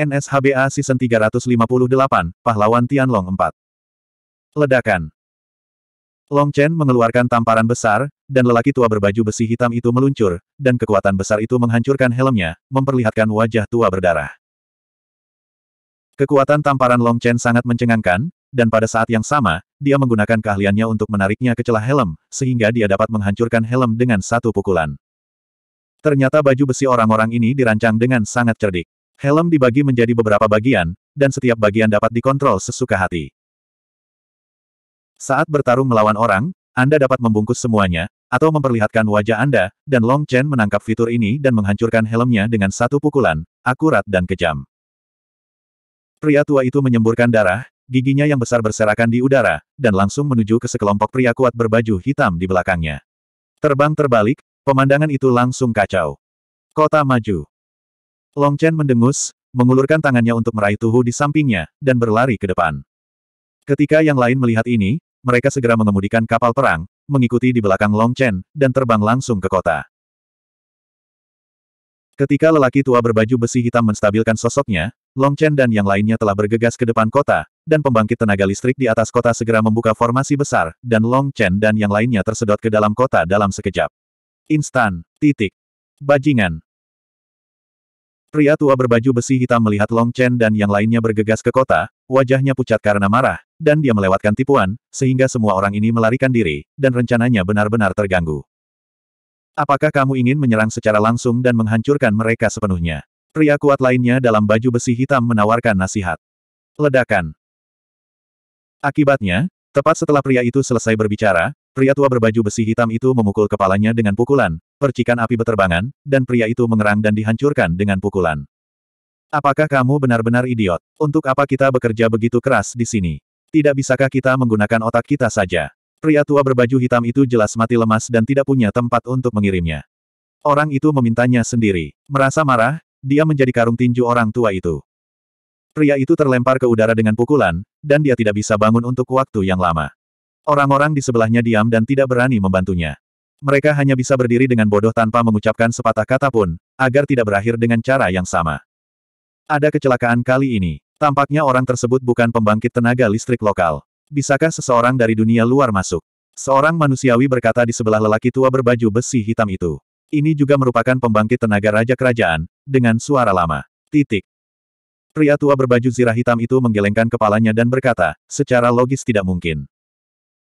NSHBA Season 358, Pahlawan Tianlong 4. Ledakan. Long Chen mengeluarkan tamparan besar, dan lelaki tua berbaju besi hitam itu meluncur, dan kekuatan besar itu menghancurkan helmnya, memperlihatkan wajah tua berdarah. Kekuatan tamparan Long Chen sangat mencengangkan, dan pada saat yang sama, dia menggunakan keahliannya untuk menariknya ke celah helm, sehingga dia dapat menghancurkan helm dengan satu pukulan. Ternyata baju besi orang-orang ini dirancang dengan sangat cerdik. Helm dibagi menjadi beberapa bagian, dan setiap bagian dapat dikontrol sesuka hati. Saat bertarung melawan orang, Anda dapat membungkus semuanya, atau memperlihatkan wajah Anda, dan Long Chen menangkap fitur ini dan menghancurkan helmnya dengan satu pukulan, akurat dan kejam. Pria tua itu menyemburkan darah, giginya yang besar berserakan di udara, dan langsung menuju ke sekelompok pria kuat berbaju hitam di belakangnya. Terbang terbalik, pemandangan itu langsung kacau. Kota maju. Long Chen mendengus, mengulurkan tangannya untuk meraih Tuhu di sampingnya, dan berlari ke depan. Ketika yang lain melihat ini, mereka segera mengemudikan kapal perang, mengikuti di belakang Long Chen, dan terbang langsung ke kota. Ketika lelaki tua berbaju besi hitam menstabilkan sosoknya, Long Chen dan yang lainnya telah bergegas ke depan kota, dan pembangkit tenaga listrik di atas kota segera membuka formasi besar, dan Long Chen dan yang lainnya tersedot ke dalam kota dalam sekejap. Instan, titik. Bajingan. Pria tua berbaju besi hitam melihat Long Chen dan yang lainnya bergegas ke kota, wajahnya pucat karena marah, dan dia melewatkan tipuan, sehingga semua orang ini melarikan diri, dan rencananya benar-benar terganggu. Apakah kamu ingin menyerang secara langsung dan menghancurkan mereka sepenuhnya? Pria kuat lainnya dalam baju besi hitam menawarkan nasihat. Ledakan. Akibatnya, tepat setelah pria itu selesai berbicara, pria tua berbaju besi hitam itu memukul kepalanya dengan pukulan, Percikan api beterbangan, dan pria itu mengerang dan dihancurkan dengan pukulan. Apakah kamu benar-benar idiot? Untuk apa kita bekerja begitu keras di sini? Tidak bisakah kita menggunakan otak kita saja? Pria tua berbaju hitam itu jelas mati lemas dan tidak punya tempat untuk mengirimnya. Orang itu memintanya sendiri. Merasa marah, dia menjadi karung tinju orang tua itu. Pria itu terlempar ke udara dengan pukulan, dan dia tidak bisa bangun untuk waktu yang lama. Orang-orang di sebelahnya diam dan tidak berani membantunya. Mereka hanya bisa berdiri dengan bodoh tanpa mengucapkan sepatah kata pun, agar tidak berakhir dengan cara yang sama. Ada kecelakaan kali ini. Tampaknya orang tersebut bukan pembangkit tenaga listrik lokal. Bisakah seseorang dari dunia luar masuk? Seorang manusiawi berkata di sebelah lelaki tua berbaju besi hitam itu. Ini juga merupakan pembangkit tenaga raja kerajaan, dengan suara lama. Titik. Pria tua berbaju zirah hitam itu menggelengkan kepalanya dan berkata, secara logis tidak mungkin.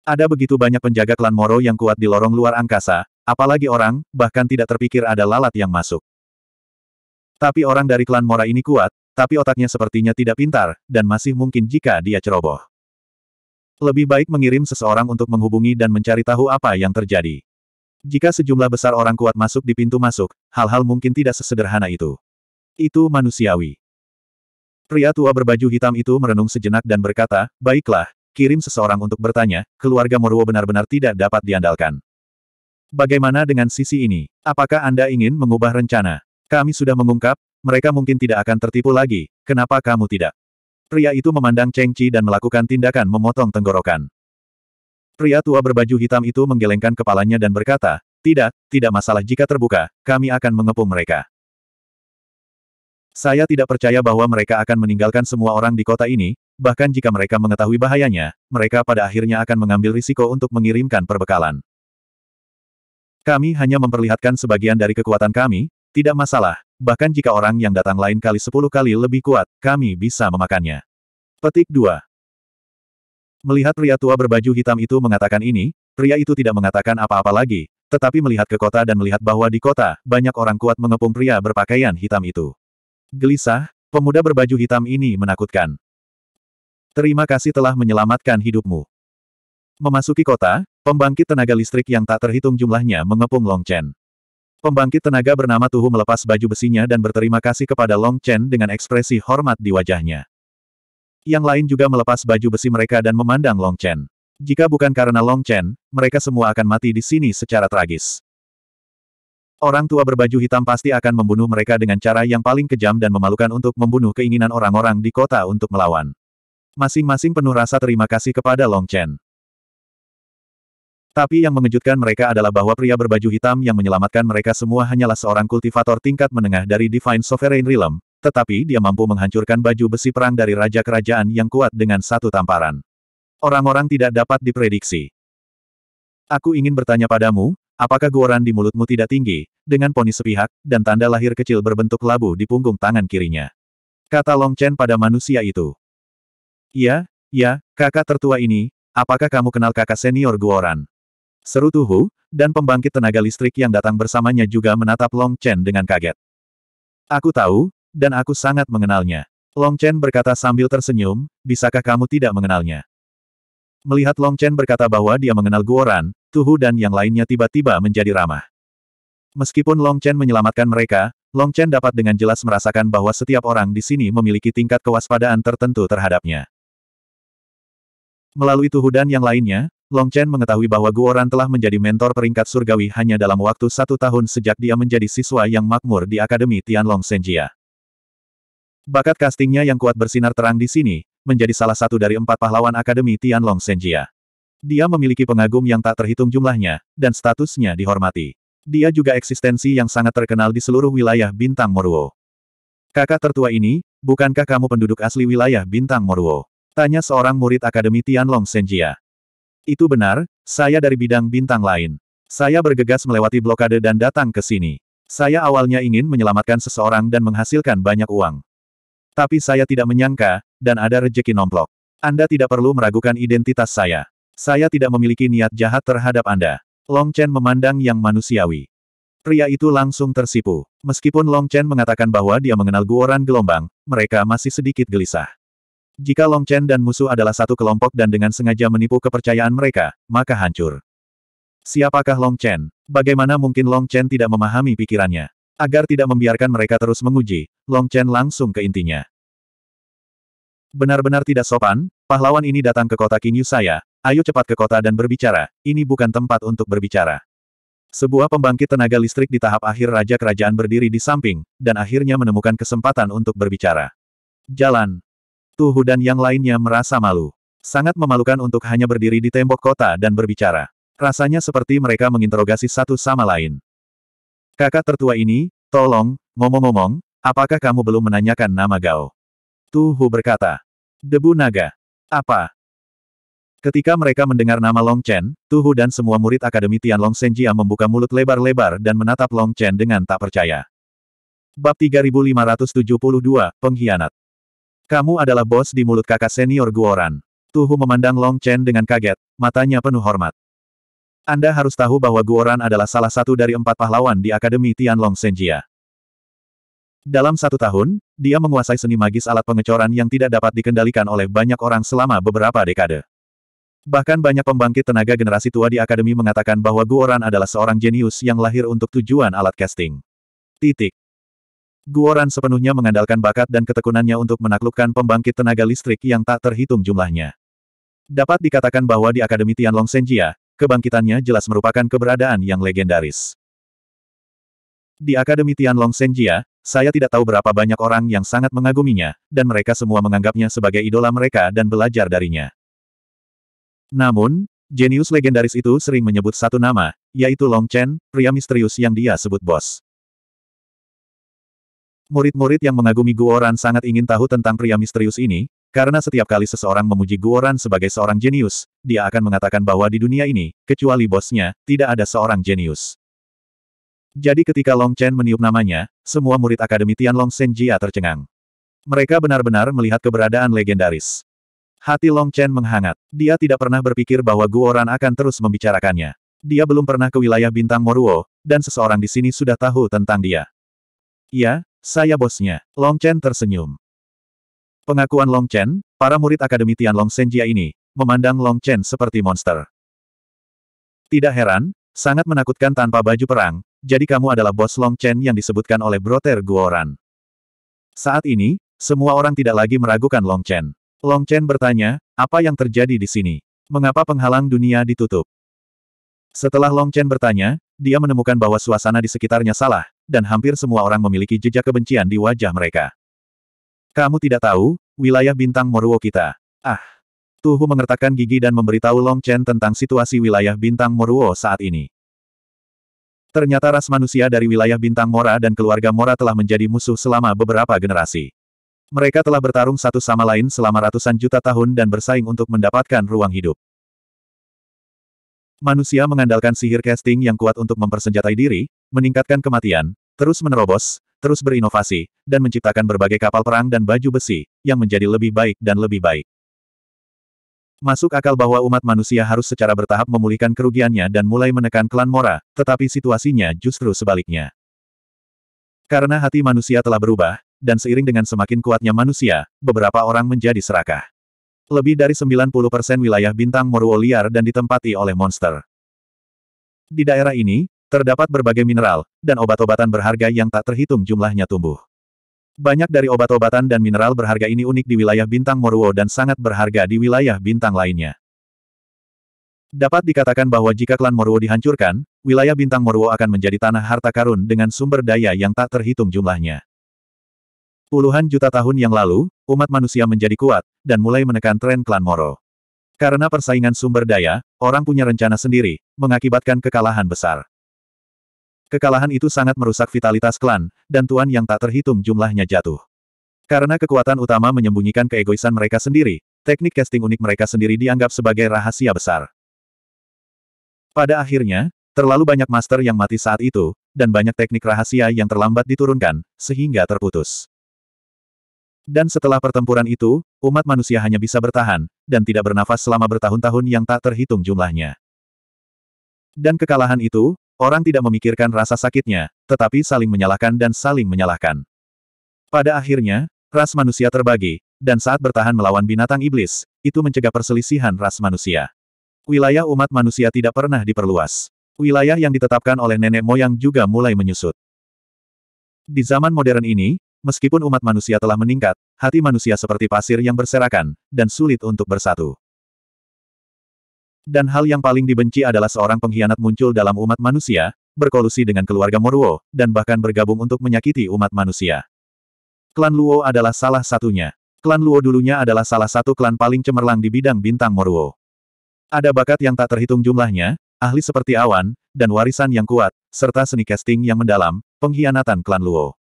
Ada begitu banyak penjaga klan Moro yang kuat di lorong luar angkasa, apalagi orang, bahkan tidak terpikir ada lalat yang masuk. Tapi orang dari klan Mora ini kuat, tapi otaknya sepertinya tidak pintar, dan masih mungkin jika dia ceroboh. Lebih baik mengirim seseorang untuk menghubungi dan mencari tahu apa yang terjadi. Jika sejumlah besar orang kuat masuk di pintu masuk, hal-hal mungkin tidak sesederhana itu. Itu manusiawi. Pria tua berbaju hitam itu merenung sejenak dan berkata, Baiklah, kirim seseorang untuk bertanya, keluarga Moruo benar-benar tidak dapat diandalkan. Bagaimana dengan sisi ini? Apakah Anda ingin mengubah rencana? Kami sudah mengungkap, mereka mungkin tidak akan tertipu lagi, kenapa kamu tidak? Pria itu memandang Cheng Chi dan melakukan tindakan memotong tenggorokan. Pria tua berbaju hitam itu menggelengkan kepalanya dan berkata, tidak, tidak masalah jika terbuka, kami akan mengepung mereka. Saya tidak percaya bahwa mereka akan meninggalkan semua orang di kota ini, bahkan jika mereka mengetahui bahayanya, mereka pada akhirnya akan mengambil risiko untuk mengirimkan perbekalan. Kami hanya memperlihatkan sebagian dari kekuatan kami, tidak masalah, bahkan jika orang yang datang lain kali sepuluh kali lebih kuat, kami bisa memakannya. Petik 2. Melihat pria tua berbaju hitam itu mengatakan ini, pria itu tidak mengatakan apa-apa lagi, tetapi melihat ke kota dan melihat bahwa di kota, banyak orang kuat mengepung pria berpakaian hitam itu. Gelisah, pemuda berbaju hitam ini menakutkan. Terima kasih telah menyelamatkan hidupmu. Memasuki kota, pembangkit tenaga listrik yang tak terhitung jumlahnya mengepung Long Chen. Pembangkit tenaga bernama Tuhu melepas baju besinya dan berterima kasih kepada Long Chen dengan ekspresi hormat di wajahnya. Yang lain juga melepas baju besi mereka dan memandang Long Chen. Jika bukan karena Long Chen, mereka semua akan mati di sini secara tragis. Orang tua berbaju hitam pasti akan membunuh mereka dengan cara yang paling kejam dan memalukan untuk membunuh keinginan orang-orang di kota untuk melawan. Masing-masing penuh rasa terima kasih kepada Long Chen. Tapi yang mengejutkan mereka adalah bahwa pria berbaju hitam yang menyelamatkan mereka semua hanyalah seorang kultivator tingkat menengah dari Divine Sovereign Realm, tetapi dia mampu menghancurkan baju besi perang dari Raja Kerajaan yang kuat dengan satu tamparan. Orang-orang tidak dapat diprediksi. Aku ingin bertanya padamu, Apakah guoran di mulutmu tidak tinggi, dengan poni sepihak, dan tanda lahir kecil berbentuk labu di punggung tangan kirinya? Kata Long Chen pada manusia itu. Ya, ya, kakak tertua ini, apakah kamu kenal kakak senior Guoran? Seru Tuhu, dan pembangkit tenaga listrik yang datang bersamanya juga menatap Long Chen dengan kaget. Aku tahu, dan aku sangat mengenalnya. Long Chen berkata sambil tersenyum, bisakah kamu tidak mengenalnya? Melihat Long Chen berkata bahwa dia mengenal Guoran, Tuhu dan yang lainnya tiba-tiba menjadi ramah. Meskipun Long Chen menyelamatkan mereka, Long Chen dapat dengan jelas merasakan bahwa setiap orang di sini memiliki tingkat kewaspadaan tertentu terhadapnya. Melalui Tuhu dan yang lainnya, Long Chen mengetahui bahwa Guoran telah menjadi mentor peringkat surgawi hanya dalam waktu satu tahun sejak dia menjadi siswa yang makmur di Akademi Tianlong Senjia. Bakat castingnya yang kuat bersinar terang di sini, menjadi salah satu dari empat pahlawan Akademi Tianlong Senjia. Dia memiliki pengagum yang tak terhitung jumlahnya, dan statusnya dihormati. Dia juga eksistensi yang sangat terkenal di seluruh wilayah Bintang Moruo. Kakak tertua ini, bukankah kamu penduduk asli wilayah Bintang Moruo? Tanya seorang murid Akademi Tianlong Senjia. Itu benar, saya dari bidang bintang lain. Saya bergegas melewati blokade dan datang ke sini. Saya awalnya ingin menyelamatkan seseorang dan menghasilkan banyak uang. Tapi saya tidak menyangka, dan ada rejeki nomplok. Anda tidak perlu meragukan identitas saya. Saya tidak memiliki niat jahat terhadap Anda. Long Chen memandang yang manusiawi. Pria itu langsung tersipu. Meskipun Long Chen mengatakan bahwa dia mengenal guoran gelombang, mereka masih sedikit gelisah. Jika Long Chen dan musuh adalah satu kelompok dan dengan sengaja menipu kepercayaan mereka, maka hancur. Siapakah Long Chen? Bagaimana mungkin Long Chen tidak memahami pikirannya? Agar tidak membiarkan mereka terus menguji, Long Chen langsung ke intinya. Benar-benar tidak sopan, pahlawan ini datang ke kota Kingyu saya, Ayo cepat ke kota dan berbicara, ini bukan tempat untuk berbicara. Sebuah pembangkit tenaga listrik di tahap akhir Raja Kerajaan berdiri di samping, dan akhirnya menemukan kesempatan untuk berbicara. Jalan. Tuhu dan yang lainnya merasa malu. Sangat memalukan untuk hanya berdiri di tembok kota dan berbicara. Rasanya seperti mereka menginterogasi satu sama lain. Kakak tertua ini, tolong, ngomong-ngomong, apakah kamu belum menanyakan nama Gao? Tuhu berkata. Debu naga. Apa? Ketika mereka mendengar nama Long Chen, Tu Hu dan semua murid Akademi Tianlong Senjia membuka mulut lebar-lebar dan menatap Long Chen dengan tak percaya. Bab 3572, Pengkhianat Kamu adalah bos di mulut kakak senior Guoran. Hu memandang Long Chen dengan kaget, matanya penuh hormat. Anda harus tahu bahwa Guoran adalah salah satu dari empat pahlawan di Akademi Tianlong Senjia. Dalam satu tahun, dia menguasai seni magis alat pengecoran yang tidak dapat dikendalikan oleh banyak orang selama beberapa dekade. Bahkan banyak pembangkit tenaga generasi tua di akademi mengatakan bahwa Guoran adalah seorang jenius yang lahir untuk tujuan alat casting. Titik. Guoran sepenuhnya mengandalkan bakat dan ketekunannya untuk menaklukkan pembangkit tenaga listrik yang tak terhitung jumlahnya. Dapat dikatakan bahwa di Akademi Tianlong Senjia, kebangkitannya jelas merupakan keberadaan yang legendaris. Di Akademi Tianlong Senjia, saya tidak tahu berapa banyak orang yang sangat mengaguminya, dan mereka semua menganggapnya sebagai idola mereka dan belajar darinya. Namun, jenius legendaris itu sering menyebut satu nama, yaitu Long Chen, pria misterius yang dia sebut bos. Murid-murid yang mengagumi Guoran sangat ingin tahu tentang pria misterius ini, karena setiap kali seseorang memuji Guoran sebagai seorang jenius, dia akan mengatakan bahwa di dunia ini, kecuali bosnya, tidak ada seorang jenius. Jadi ketika Long Chen meniup namanya, semua murid Akademi Tianlong Senjia tercengang. Mereka benar-benar melihat keberadaan legendaris. Hati Long Chen menghangat. Dia tidak pernah berpikir bahwa Guoran akan terus membicarakannya. Dia belum pernah ke wilayah bintang Moruo, dan seseorang di sini sudah tahu tentang dia. Ya, saya bosnya. Long Chen tersenyum. Pengakuan Long Chen, para murid Akademi Tianlong Senjia ini, memandang Long Chen seperti monster. Tidak heran, sangat menakutkan tanpa baju perang, jadi kamu adalah bos Long Chen yang disebutkan oleh Broter Guoran. Saat ini, semua orang tidak lagi meragukan Long Chen. Long Chen bertanya, apa yang terjadi di sini? Mengapa penghalang dunia ditutup? Setelah Long Chen bertanya, dia menemukan bahwa suasana di sekitarnya salah, dan hampir semua orang memiliki jejak kebencian di wajah mereka. Kamu tidak tahu, wilayah bintang Moruo kita. Ah! Tuhu mengertakkan gigi dan memberitahu Long Chen tentang situasi wilayah bintang Moruo saat ini. Ternyata ras manusia dari wilayah bintang Mora dan keluarga Mora telah menjadi musuh selama beberapa generasi. Mereka telah bertarung satu sama lain selama ratusan juta tahun dan bersaing untuk mendapatkan ruang hidup. Manusia mengandalkan sihir casting yang kuat untuk mempersenjatai diri, meningkatkan kematian, terus menerobos, terus berinovasi, dan menciptakan berbagai kapal perang dan baju besi, yang menjadi lebih baik dan lebih baik. Masuk akal bahwa umat manusia harus secara bertahap memulihkan kerugiannya dan mulai menekan klan Mora, tetapi situasinya justru sebaliknya. Karena hati manusia telah berubah, dan seiring dengan semakin kuatnya manusia, beberapa orang menjadi serakah. Lebih dari 90% wilayah bintang Moruo liar dan ditempati oleh monster. Di daerah ini, terdapat berbagai mineral, dan obat-obatan berharga yang tak terhitung jumlahnya tumbuh. Banyak dari obat-obatan dan mineral berharga ini unik di wilayah bintang Moruo dan sangat berharga di wilayah bintang lainnya. Dapat dikatakan bahwa jika klan Moruo dihancurkan, wilayah bintang Moruo akan menjadi tanah harta karun dengan sumber daya yang tak terhitung jumlahnya. Puluhan juta tahun yang lalu, umat manusia menjadi kuat, dan mulai menekan tren klan Moro. Karena persaingan sumber daya, orang punya rencana sendiri, mengakibatkan kekalahan besar. Kekalahan itu sangat merusak vitalitas klan, dan tuan yang tak terhitung jumlahnya jatuh. Karena kekuatan utama menyembunyikan keegoisan mereka sendiri, teknik casting unik mereka sendiri dianggap sebagai rahasia besar. Pada akhirnya, terlalu banyak master yang mati saat itu, dan banyak teknik rahasia yang terlambat diturunkan, sehingga terputus. Dan setelah pertempuran itu, umat manusia hanya bisa bertahan, dan tidak bernafas selama bertahun-tahun yang tak terhitung jumlahnya. Dan kekalahan itu, orang tidak memikirkan rasa sakitnya, tetapi saling menyalahkan dan saling menyalahkan. Pada akhirnya, ras manusia terbagi, dan saat bertahan melawan binatang iblis, itu mencegah perselisihan ras manusia. Wilayah umat manusia tidak pernah diperluas. Wilayah yang ditetapkan oleh nenek moyang juga mulai menyusut. Di zaman modern ini, Meskipun umat manusia telah meningkat, hati manusia seperti pasir yang berserakan, dan sulit untuk bersatu. Dan hal yang paling dibenci adalah seorang pengkhianat muncul dalam umat manusia, berkolusi dengan keluarga Moruo, dan bahkan bergabung untuk menyakiti umat manusia. Klan Luo adalah salah satunya. Klan Luo dulunya adalah salah satu klan paling cemerlang di bidang bintang Moruo. Ada bakat yang tak terhitung jumlahnya, ahli seperti awan, dan warisan yang kuat, serta seni casting yang mendalam, pengkhianatan klan Luo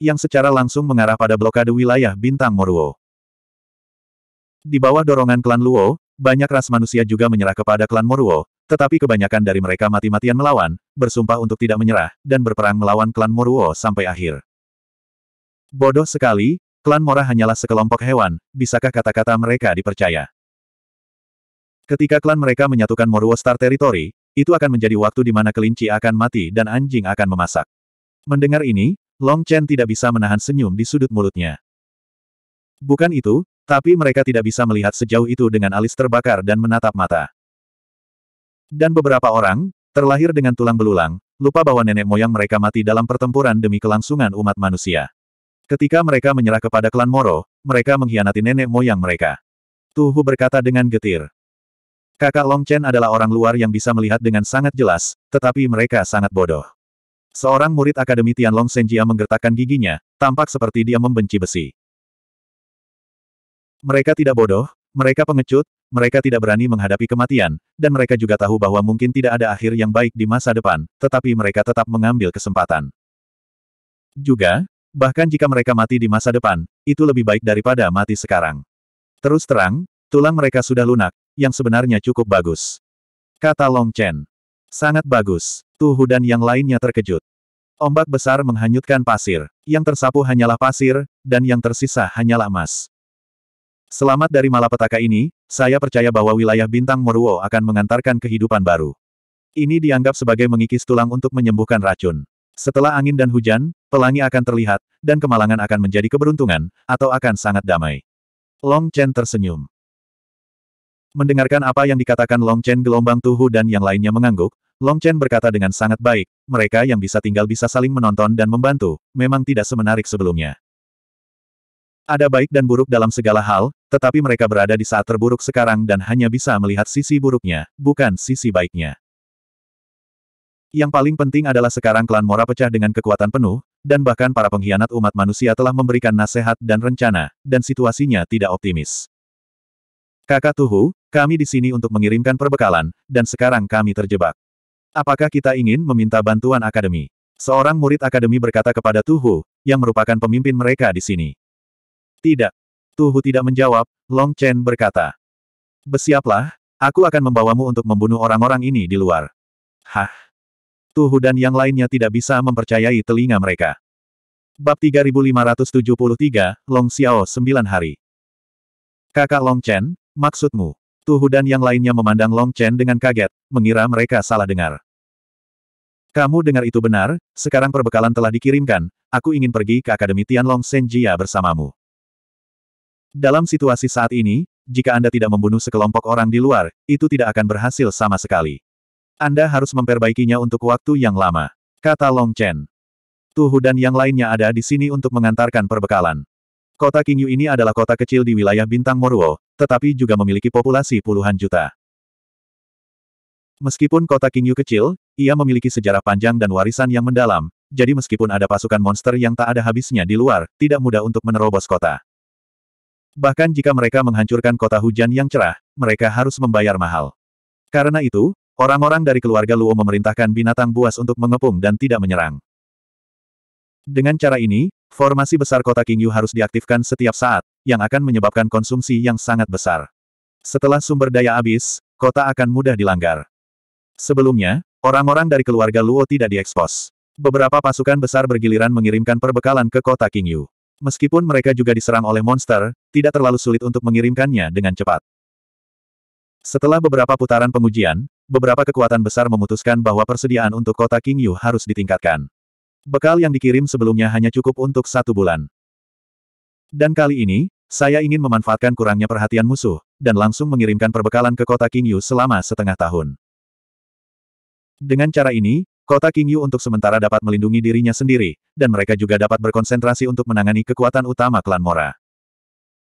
yang secara langsung mengarah pada blokade wilayah bintang Moruo. Di bawah dorongan klan Luo, banyak ras manusia juga menyerah kepada klan Moruo, tetapi kebanyakan dari mereka mati-matian melawan, bersumpah untuk tidak menyerah, dan berperang melawan klan Moruo sampai akhir. Bodoh sekali, klan Mora hanyalah sekelompok hewan, bisakah kata-kata mereka dipercaya? Ketika klan mereka menyatukan Moruo Star Territory, itu akan menjadi waktu di mana kelinci akan mati dan anjing akan memasak. Mendengar ini, Long Chen tidak bisa menahan senyum di sudut mulutnya. Bukan itu, tapi mereka tidak bisa melihat sejauh itu dengan alis terbakar dan menatap mata. Dan beberapa orang, terlahir dengan tulang belulang, lupa bahwa nenek moyang mereka mati dalam pertempuran demi kelangsungan umat manusia. Ketika mereka menyerah kepada klan Moro, mereka mengkhianati nenek moyang mereka. Tuhu berkata dengan getir. Kakak Long Chen adalah orang luar yang bisa melihat dengan sangat jelas, tetapi mereka sangat bodoh. Seorang murid Akademi Tianlong Senjia menggertakkan giginya, tampak seperti dia membenci besi. Mereka tidak bodoh, mereka pengecut, mereka tidak berani menghadapi kematian, dan mereka juga tahu bahwa mungkin tidak ada akhir yang baik di masa depan, tetapi mereka tetap mengambil kesempatan. Juga, bahkan jika mereka mati di masa depan, itu lebih baik daripada mati sekarang. Terus terang, tulang mereka sudah lunak, yang sebenarnya cukup bagus. Kata Long Chen. Sangat bagus. Tuhu dan yang lainnya terkejut. Ombak besar menghanyutkan pasir. Yang tersapu hanyalah pasir, dan yang tersisa hanyalah emas. Selamat dari malapetaka ini, saya percaya bahwa wilayah bintang Moruo akan mengantarkan kehidupan baru. Ini dianggap sebagai mengikis tulang untuk menyembuhkan racun. Setelah angin dan hujan, pelangi akan terlihat, dan kemalangan akan menjadi keberuntungan, atau akan sangat damai. Long Chen tersenyum. Mendengarkan apa yang dikatakan Long Chen gelombang tuhu dan yang lainnya mengangguk, Long Chen berkata dengan sangat baik, mereka yang bisa tinggal bisa saling menonton dan membantu, memang tidak semenarik sebelumnya. Ada baik dan buruk dalam segala hal, tetapi mereka berada di saat terburuk sekarang dan hanya bisa melihat sisi buruknya, bukan sisi baiknya. Yang paling penting adalah sekarang klan Mora pecah dengan kekuatan penuh, dan bahkan para pengkhianat umat manusia telah memberikan nasihat dan rencana, dan situasinya tidak optimis. Kakak Tuhu, kami di sini untuk mengirimkan perbekalan, dan sekarang kami terjebak. Apakah kita ingin meminta bantuan akademi? Seorang murid akademi berkata kepada Tuhu, yang merupakan pemimpin mereka di sini. Tidak. Tuhu tidak menjawab, Long Chen berkata. Besiaplah, aku akan membawamu untuk membunuh orang-orang ini di luar. Hah? Tuhu dan yang lainnya tidak bisa mempercayai telinga mereka. Bab 3573, Long Xiao 9 hari. Kakak Long Chen, maksudmu? Tuhu dan yang lainnya memandang Long Chen dengan kaget, mengira mereka salah dengar. Kamu dengar itu benar, sekarang perbekalan telah dikirimkan, aku ingin pergi ke Akademi Tianlong Senjia bersamamu. Dalam situasi saat ini, jika Anda tidak membunuh sekelompok orang di luar, itu tidak akan berhasil sama sekali. Anda harus memperbaikinya untuk waktu yang lama, kata Long Chen. Tuhu dan yang lainnya ada di sini untuk mengantarkan perbekalan. Kota Kingyu ini adalah kota kecil di wilayah Bintang Moruo, tetapi juga memiliki populasi puluhan juta. Meskipun kota Kingyu kecil, ia memiliki sejarah panjang dan warisan yang mendalam, jadi meskipun ada pasukan monster yang tak ada habisnya di luar, tidak mudah untuk menerobos kota. Bahkan jika mereka menghancurkan kota hujan yang cerah, mereka harus membayar mahal. Karena itu, orang-orang dari keluarga Luo memerintahkan binatang buas untuk mengepung dan tidak menyerang. Dengan cara ini, Formasi besar kota Kingyu harus diaktifkan setiap saat, yang akan menyebabkan konsumsi yang sangat besar. Setelah sumber daya habis, kota akan mudah dilanggar. Sebelumnya, orang-orang dari keluarga Luo tidak diekspos. Beberapa pasukan besar bergiliran mengirimkan perbekalan ke kota Kingyu. Meskipun mereka juga diserang oleh monster, tidak terlalu sulit untuk mengirimkannya dengan cepat. Setelah beberapa putaran pengujian, beberapa kekuatan besar memutuskan bahwa persediaan untuk kota Kingyu harus ditingkatkan. Bekal yang dikirim sebelumnya hanya cukup untuk satu bulan. Dan kali ini, saya ingin memanfaatkan kurangnya perhatian musuh, dan langsung mengirimkan perbekalan ke kota Kingyu selama setengah tahun. Dengan cara ini, kota Kingyu untuk sementara dapat melindungi dirinya sendiri, dan mereka juga dapat berkonsentrasi untuk menangani kekuatan utama klan Mora.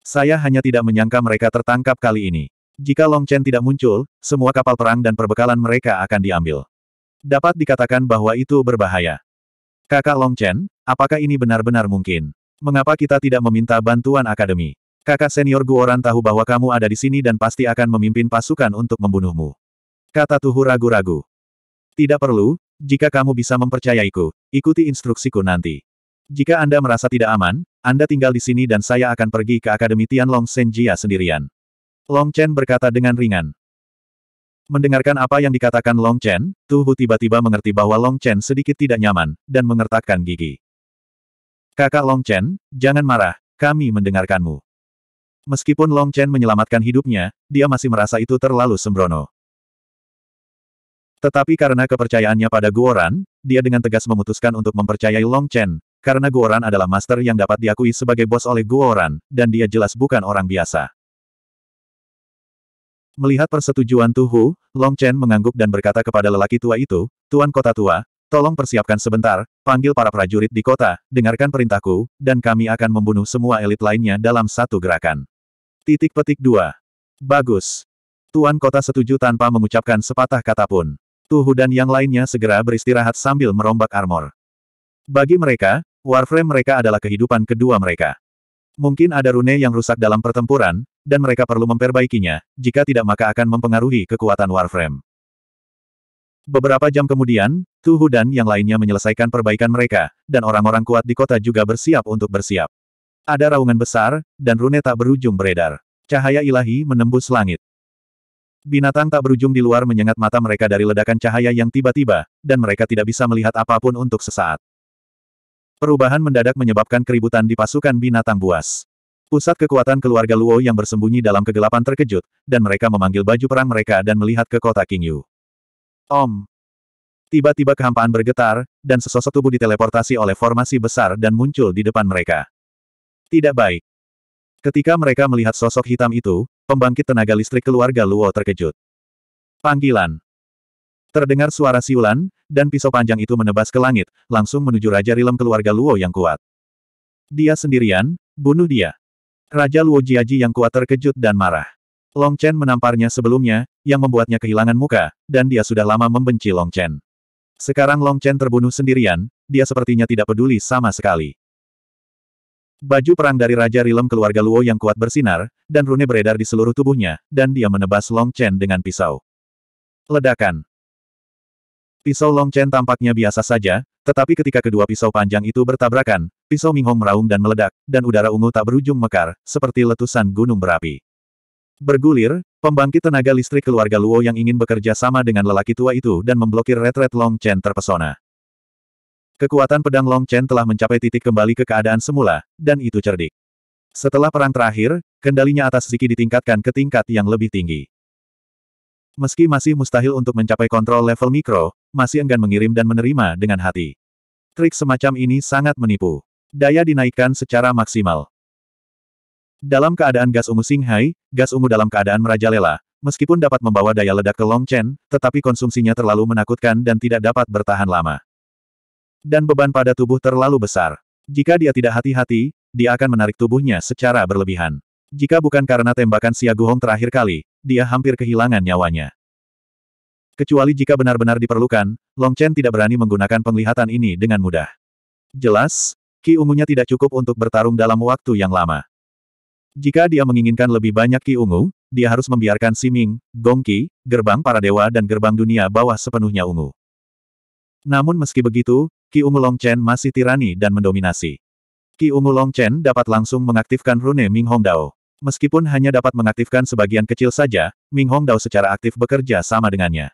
Saya hanya tidak menyangka mereka tertangkap kali ini. Jika Long Chen tidak muncul, semua kapal perang dan perbekalan mereka akan diambil. Dapat dikatakan bahwa itu berbahaya. Kakak Long Chen, apakah ini benar-benar mungkin? Mengapa kita tidak meminta bantuan akademi? Kakak senior Guoran tahu bahwa kamu ada di sini dan pasti akan memimpin pasukan untuk membunuhmu. Kata Tuhu ragu-ragu. Tidak perlu, jika kamu bisa mempercayaiku, ikuti instruksiku nanti. Jika Anda merasa tidak aman, Anda tinggal di sini dan saya akan pergi ke Akademi Tianlong Senjia sendirian. Long Chen berkata dengan ringan. Mendengarkan apa yang dikatakan Long Chen, Tuhu tiba-tiba mengerti bahwa Long Chen sedikit tidak nyaman, dan mengertakkan gigi. Kakak Long Chen, jangan marah, kami mendengarkanmu. Meskipun Long Chen menyelamatkan hidupnya, dia masih merasa itu terlalu sembrono. Tetapi karena kepercayaannya pada Guoran, dia dengan tegas memutuskan untuk mempercayai Long Chen, karena Guoran adalah master yang dapat diakui sebagai bos oleh Guoran, dan dia jelas bukan orang biasa. Melihat persetujuan Tuhu, Long Chen mengangguk dan berkata kepada lelaki tua itu, Tuan Kota Tua, tolong persiapkan sebentar, panggil para prajurit di kota, dengarkan perintahku, dan kami akan membunuh semua elit lainnya dalam satu gerakan. Titik petik dua. Bagus. Tuan Kota setuju tanpa mengucapkan sepatah kata pun. Tuhu dan yang lainnya segera beristirahat sambil merombak armor. Bagi mereka, warframe mereka adalah kehidupan kedua mereka. Mungkin ada rune yang rusak dalam pertempuran, dan mereka perlu memperbaikinya, jika tidak maka akan mempengaruhi kekuatan Warframe. Beberapa jam kemudian, Tuhu dan yang lainnya menyelesaikan perbaikan mereka, dan orang-orang kuat di kota juga bersiap untuk bersiap. Ada raungan besar, dan rune tak berujung beredar. Cahaya ilahi menembus langit. Binatang tak berujung di luar menyengat mata mereka dari ledakan cahaya yang tiba-tiba, dan mereka tidak bisa melihat apapun untuk sesaat. Perubahan mendadak menyebabkan keributan di pasukan binatang buas. Pusat kekuatan keluarga Luo yang bersembunyi dalam kegelapan terkejut, dan mereka memanggil baju perang mereka dan melihat ke kota Yu. Om! Tiba-tiba kehampaan bergetar, dan sesosok tubuh diteleportasi oleh formasi besar dan muncul di depan mereka. Tidak baik. Ketika mereka melihat sosok hitam itu, pembangkit tenaga listrik keluarga Luo terkejut. Panggilan. Terdengar suara siulan, dan pisau panjang itu menebas ke langit, langsung menuju Raja Rilem keluarga Luo yang kuat. Dia sendirian, bunuh dia. Raja Luo Jiaji yang kuat terkejut dan marah. Long Chen menamparnya sebelumnya, yang membuatnya kehilangan muka, dan dia sudah lama membenci Long Chen. Sekarang Long Chen terbunuh sendirian, dia sepertinya tidak peduli sama sekali. Baju perang dari Raja Rilem keluarga Luo yang kuat bersinar, dan rune beredar di seluruh tubuhnya, dan dia menebas Long Chen dengan pisau. Ledakan. Pisau Long Chen tampaknya biasa saja, tetapi ketika kedua pisau panjang itu bertabrakan, pisau Ming Hong meraung dan meledak, dan udara ungu tak berujung mekar, seperti letusan gunung berapi. Bergulir, pembangkit tenaga listrik keluarga Luo yang ingin bekerja sama dengan lelaki tua itu dan memblokir retret Long Chen terpesona. Kekuatan pedang Long Chen telah mencapai titik kembali ke keadaan semula, dan itu cerdik. Setelah perang terakhir, kendalinya atas Ziki ditingkatkan ke tingkat yang lebih tinggi. Meski masih mustahil untuk mencapai kontrol level mikro, masih enggan mengirim dan menerima dengan hati. Trik semacam ini sangat menipu. Daya dinaikkan secara maksimal. Dalam keadaan gas ungu Singhai, gas ungu dalam keadaan merajalela, meskipun dapat membawa daya ledak ke Long Chen, tetapi konsumsinya terlalu menakutkan dan tidak dapat bertahan lama. Dan beban pada tubuh terlalu besar. Jika dia tidak hati-hati, dia akan menarik tubuhnya secara berlebihan. Jika bukan karena tembakan Siaguhong terakhir kali, dia hampir kehilangan nyawanya. Kecuali jika benar-benar diperlukan, Long Chen tidak berani menggunakan penglihatan ini dengan mudah. Jelas, ki ungunya tidak cukup untuk bertarung dalam waktu yang lama. Jika dia menginginkan lebih banyak ki ungu, dia harus membiarkan Si Ming, Gong Qi, Gerbang Para Dewa dan Gerbang Dunia Bawah sepenuhnya ungu. Namun meski begitu, Ki Ungu Long Chen masih tirani dan mendominasi. Ki Ungu Long Chen dapat langsung mengaktifkan rune Ming Hong Dao. Meskipun hanya dapat mengaktifkan sebagian kecil saja, Ming Hong Dao secara aktif bekerja sama dengannya.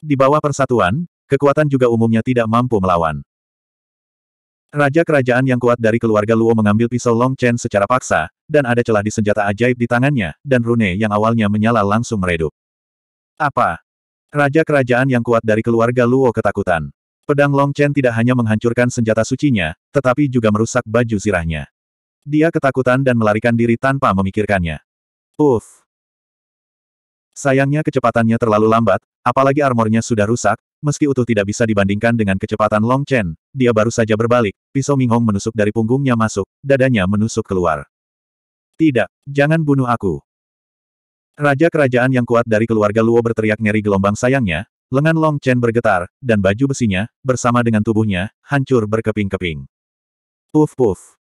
Di bawah persatuan, kekuatan juga umumnya tidak mampu melawan. Raja kerajaan yang kuat dari keluarga Luo mengambil pisau Long Chen secara paksa, dan ada celah di senjata ajaib di tangannya, dan rune yang awalnya menyala langsung meredup. Apa? Raja kerajaan yang kuat dari keluarga Luo ketakutan. Pedang Long Chen tidak hanya menghancurkan senjata sucinya, tetapi juga merusak baju zirahnya. Dia ketakutan dan melarikan diri tanpa memikirkannya. Uff. Sayangnya kecepatannya terlalu lambat, apalagi armornya sudah rusak, meski utuh tidak bisa dibandingkan dengan kecepatan Long Chen, dia baru saja berbalik, pisau Ming Hong menusuk dari punggungnya masuk, dadanya menusuk keluar. Tidak, jangan bunuh aku. Raja kerajaan yang kuat dari keluarga Luo berteriak ngeri gelombang sayangnya, lengan Long Chen bergetar, dan baju besinya, bersama dengan tubuhnya, hancur berkeping-keping. Puf puf.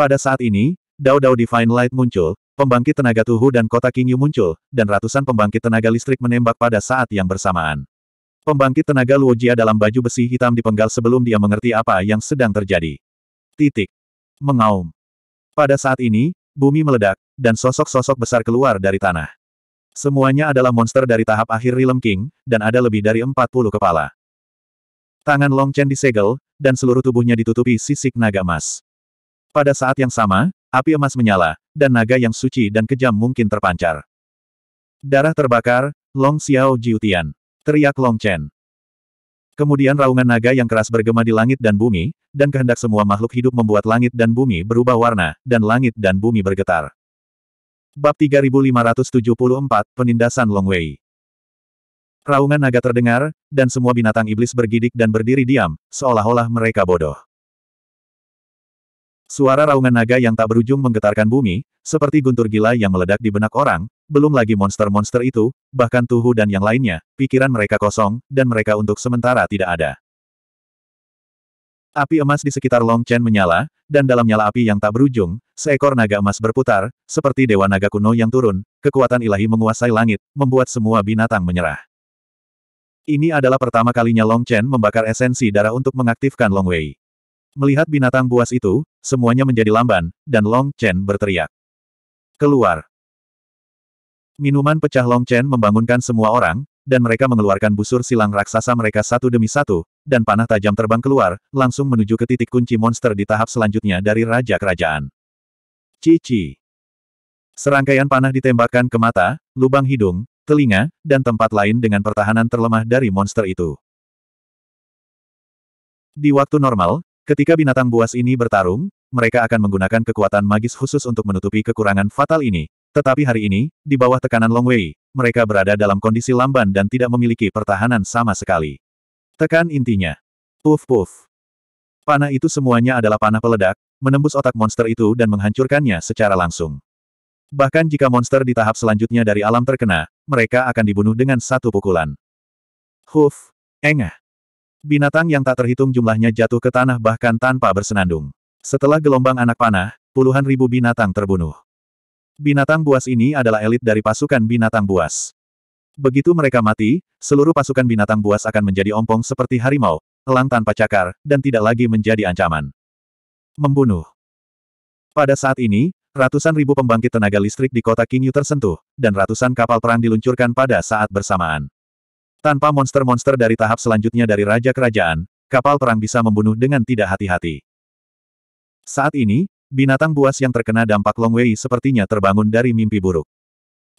Pada saat ini, Dao-Dao Divine Light muncul, pembangkit tenaga Tuhu dan kota Kingyu muncul, dan ratusan pembangkit tenaga listrik menembak pada saat yang bersamaan. Pembangkit tenaga Luo Jia dalam baju besi hitam dipenggal sebelum dia mengerti apa yang sedang terjadi. Titik. Mengaum. Pada saat ini, bumi meledak, dan sosok-sosok besar keluar dari tanah. Semuanya adalah monster dari tahap akhir Realm King, dan ada lebih dari 40 kepala. Tangan Long Chen disegel, dan seluruh tubuhnya ditutupi sisik naga emas. Pada saat yang sama, api emas menyala, dan naga yang suci dan kejam mungkin terpancar. Darah terbakar, Long Xiao Jiutian. Teriak Long Chen. Kemudian raungan naga yang keras bergema di langit dan bumi, dan kehendak semua makhluk hidup membuat langit dan bumi berubah warna, dan langit dan bumi bergetar. Bab 3574, Penindasan Long Wei Raungan naga terdengar, dan semua binatang iblis bergidik dan berdiri diam, seolah-olah mereka bodoh. Suara raungan naga yang tak berujung menggetarkan bumi, seperti guntur gila yang meledak di benak orang, belum lagi monster-monster itu, bahkan Tuhu dan yang lainnya, pikiran mereka kosong, dan mereka untuk sementara tidak ada. Api emas di sekitar Long Chen menyala, dan dalam nyala api yang tak berujung, seekor naga emas berputar, seperti dewa naga kuno yang turun, kekuatan ilahi menguasai langit, membuat semua binatang menyerah. Ini adalah pertama kalinya Long Chen membakar esensi darah untuk mengaktifkan Long Wei. Melihat binatang buas itu, semuanya menjadi lamban, dan Long Chen berteriak. Keluar! Minuman pecah Long Chen membangunkan semua orang, dan mereka mengeluarkan busur silang raksasa mereka satu demi satu, dan panah tajam terbang keluar, langsung menuju ke titik kunci monster di tahap selanjutnya dari Raja Kerajaan. Cici! Serangkaian panah ditembakkan ke mata, lubang hidung, telinga, dan tempat lain dengan pertahanan terlemah dari monster itu. Di waktu normal, Ketika binatang buas ini bertarung, mereka akan menggunakan kekuatan magis khusus untuk menutupi kekurangan fatal ini. Tetapi hari ini, di bawah tekanan Long Wei, mereka berada dalam kondisi lamban dan tidak memiliki pertahanan sama sekali. Tekan intinya. Puff puff. Panah itu semuanya adalah panah peledak, menembus otak monster itu dan menghancurkannya secara langsung. Bahkan jika monster di tahap selanjutnya dari alam terkena, mereka akan dibunuh dengan satu pukulan. Huf. Engah. Binatang yang tak terhitung jumlahnya jatuh ke tanah bahkan tanpa bersenandung. Setelah gelombang anak panah, puluhan ribu binatang terbunuh. Binatang buas ini adalah elit dari pasukan binatang buas. Begitu mereka mati, seluruh pasukan binatang buas akan menjadi ompong seperti harimau, elang tanpa cakar, dan tidak lagi menjadi ancaman. Membunuh. Pada saat ini, ratusan ribu pembangkit tenaga listrik di kota Kingyu tersentuh, dan ratusan kapal perang diluncurkan pada saat bersamaan. Tanpa monster-monster dari tahap selanjutnya dari Raja Kerajaan, kapal perang bisa membunuh dengan tidak hati-hati. Saat ini, binatang buas yang terkena dampak Long Wei sepertinya terbangun dari mimpi buruk.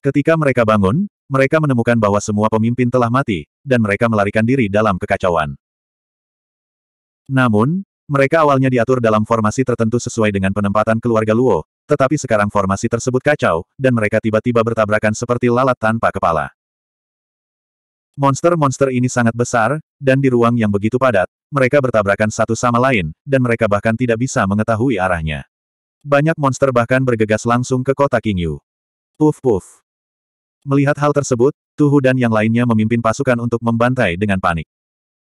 Ketika mereka bangun, mereka menemukan bahwa semua pemimpin telah mati, dan mereka melarikan diri dalam kekacauan. Namun, mereka awalnya diatur dalam formasi tertentu sesuai dengan penempatan keluarga Luo, tetapi sekarang formasi tersebut kacau, dan mereka tiba-tiba bertabrakan seperti lalat tanpa kepala. Monster-monster ini sangat besar, dan di ruang yang begitu padat, mereka bertabrakan satu sama lain, dan mereka bahkan tidak bisa mengetahui arahnya. Banyak monster bahkan bergegas langsung ke kota King Yu. Puf puf. Melihat hal tersebut, Tuhu dan yang lainnya memimpin pasukan untuk membantai dengan panik.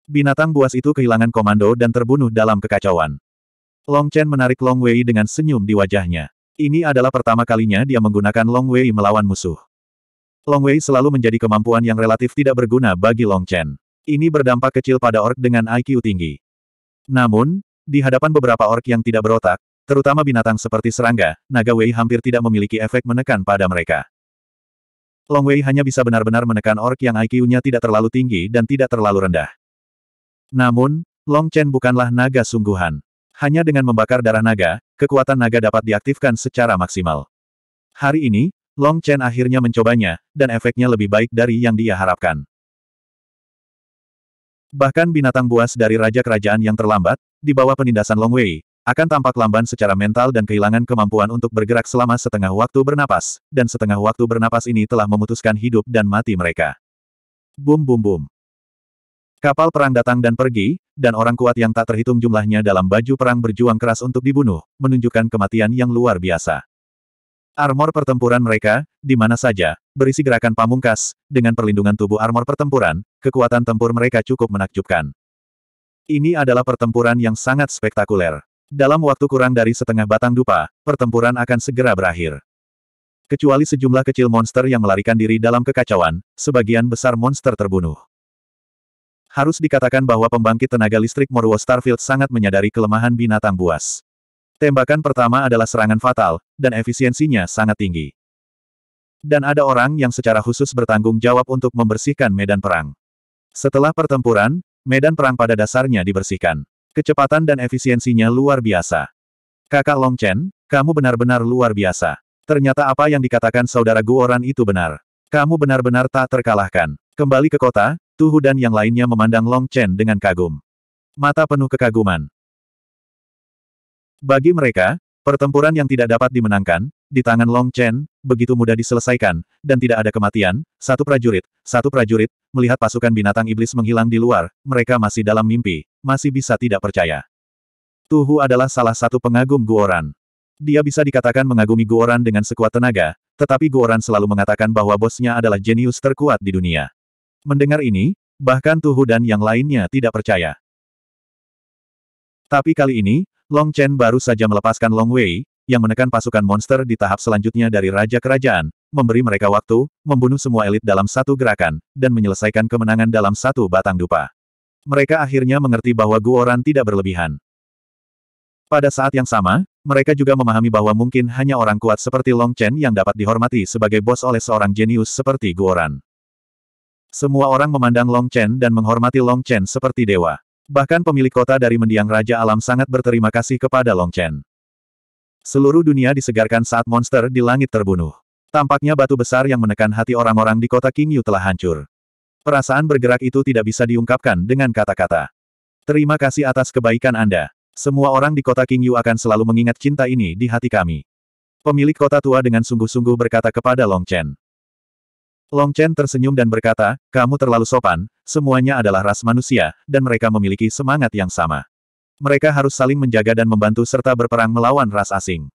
Binatang buas itu kehilangan komando dan terbunuh dalam kekacauan. Long Chen menarik Long Wei dengan senyum di wajahnya. Ini adalah pertama kalinya dia menggunakan Long Wei melawan musuh. Long Wei selalu menjadi kemampuan yang relatif tidak berguna bagi Long Chen. Ini berdampak kecil pada ork dengan IQ tinggi. Namun, di hadapan beberapa ork yang tidak berotak, terutama binatang seperti serangga, naga Wei hampir tidak memiliki efek menekan pada mereka. Long Wei hanya bisa benar-benar menekan ork yang IQ-nya tidak terlalu tinggi dan tidak terlalu rendah. Namun, Long Chen bukanlah naga sungguhan. Hanya dengan membakar darah naga, kekuatan naga dapat diaktifkan secara maksimal. Hari ini, Long Chen akhirnya mencobanya, dan efeknya lebih baik dari yang dia harapkan. Bahkan binatang buas dari Raja Kerajaan yang terlambat, di bawah penindasan Long Wei, akan tampak lamban secara mental dan kehilangan kemampuan untuk bergerak selama setengah waktu bernapas, dan setengah waktu bernapas ini telah memutuskan hidup dan mati mereka. Bum bum bum. Kapal perang datang dan pergi, dan orang kuat yang tak terhitung jumlahnya dalam baju perang berjuang keras untuk dibunuh, menunjukkan kematian yang luar biasa. Armor pertempuran mereka, di mana saja, berisi gerakan pamungkas, dengan perlindungan tubuh armor pertempuran, kekuatan tempur mereka cukup menakjubkan. Ini adalah pertempuran yang sangat spektakuler. Dalam waktu kurang dari setengah batang dupa, pertempuran akan segera berakhir. Kecuali sejumlah kecil monster yang melarikan diri dalam kekacauan, sebagian besar monster terbunuh. Harus dikatakan bahwa pembangkit tenaga listrik Morwo Starfield sangat menyadari kelemahan binatang buas. Tembakan pertama adalah serangan fatal, dan efisiensinya sangat tinggi. Dan ada orang yang secara khusus bertanggung jawab untuk membersihkan medan perang. Setelah pertempuran, medan perang pada dasarnya dibersihkan. Kecepatan dan efisiensinya luar biasa. Kakak Long Chen, kamu benar-benar luar biasa. Ternyata apa yang dikatakan saudara Guoran itu benar. Kamu benar-benar tak terkalahkan. Kembali ke kota, Tuhu dan yang lainnya memandang Long Chen dengan kagum. Mata penuh kekaguman. Bagi mereka, pertempuran yang tidak dapat dimenangkan, di tangan Long Chen, begitu mudah diselesaikan, dan tidak ada kematian, satu prajurit, satu prajurit, melihat pasukan binatang iblis menghilang di luar, mereka masih dalam mimpi, masih bisa tidak percaya. Tuhu adalah salah satu pengagum Guoran. Dia bisa dikatakan mengagumi Guoran dengan sekuat tenaga, tetapi Guoran selalu mengatakan bahwa bosnya adalah jenius terkuat di dunia. Mendengar ini, bahkan Tuhu dan yang lainnya tidak percaya. Tapi kali ini, Long Chen baru saja melepaskan Long Wei, yang menekan pasukan monster di tahap selanjutnya dari Raja Kerajaan, memberi mereka waktu, membunuh semua elit dalam satu gerakan, dan menyelesaikan kemenangan dalam satu batang dupa. Mereka akhirnya mengerti bahwa Guoran tidak berlebihan. Pada saat yang sama, mereka juga memahami bahwa mungkin hanya orang kuat seperti Long Chen yang dapat dihormati sebagai bos oleh seorang jenius seperti Guoran. Semua orang memandang Long Chen dan menghormati Long Chen seperti dewa. Bahkan pemilik kota dari mendiang Raja Alam sangat berterima kasih kepada Long Chen. Seluruh dunia disegarkan saat monster di langit terbunuh. Tampaknya batu besar yang menekan hati orang-orang di kota King Yu telah hancur. Perasaan bergerak itu tidak bisa diungkapkan dengan kata-kata. Terima kasih atas kebaikan Anda. Semua orang di kota King Yu akan selalu mengingat cinta ini di hati kami. Pemilik kota tua dengan sungguh-sungguh berkata kepada Long Chen. Long Chen tersenyum dan berkata, kamu terlalu sopan, Semuanya adalah ras manusia, dan mereka memiliki semangat yang sama. Mereka harus saling menjaga dan membantu serta berperang melawan ras asing.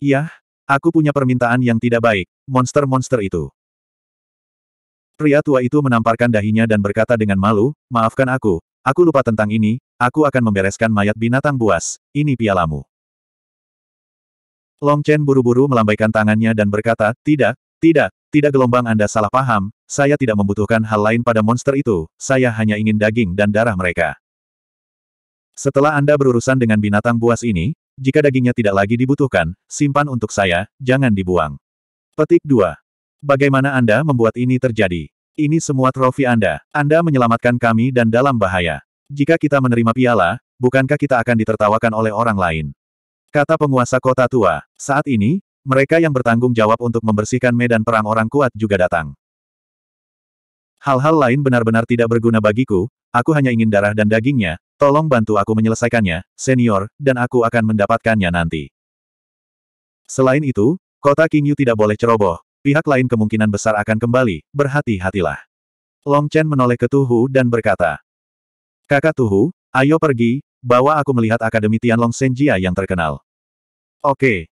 Iya, aku punya permintaan yang tidak baik, monster-monster itu. Pria tua itu menamparkan dahinya dan berkata dengan malu, maafkan aku, aku lupa tentang ini, aku akan membereskan mayat binatang buas, ini pialamu. Long Chen buru-buru melambaikan tangannya dan berkata, tidak, tidak, tidak gelombang Anda salah paham, saya tidak membutuhkan hal lain pada monster itu, saya hanya ingin daging dan darah mereka. Setelah Anda berurusan dengan binatang buas ini, jika dagingnya tidak lagi dibutuhkan, simpan untuk saya, jangan dibuang. Petik 2. Bagaimana Anda membuat ini terjadi? Ini semua trofi Anda. Anda menyelamatkan kami dan dalam bahaya. Jika kita menerima piala, bukankah kita akan ditertawakan oleh orang lain? Kata penguasa kota tua. Saat ini, mereka yang bertanggung jawab untuk membersihkan medan perang orang kuat juga datang. Hal-hal lain benar-benar tidak berguna bagiku, aku hanya ingin darah dan dagingnya, tolong bantu aku menyelesaikannya, senior, dan aku akan mendapatkannya nanti. Selain itu, kota Kingyu tidak boleh ceroboh, pihak lain kemungkinan besar akan kembali, berhati-hatilah. Long Chen menoleh ke Tuhu dan berkata, Kakak Tuhu, ayo pergi, bawa aku melihat Akademi Tianlong Senjia yang terkenal. Oke,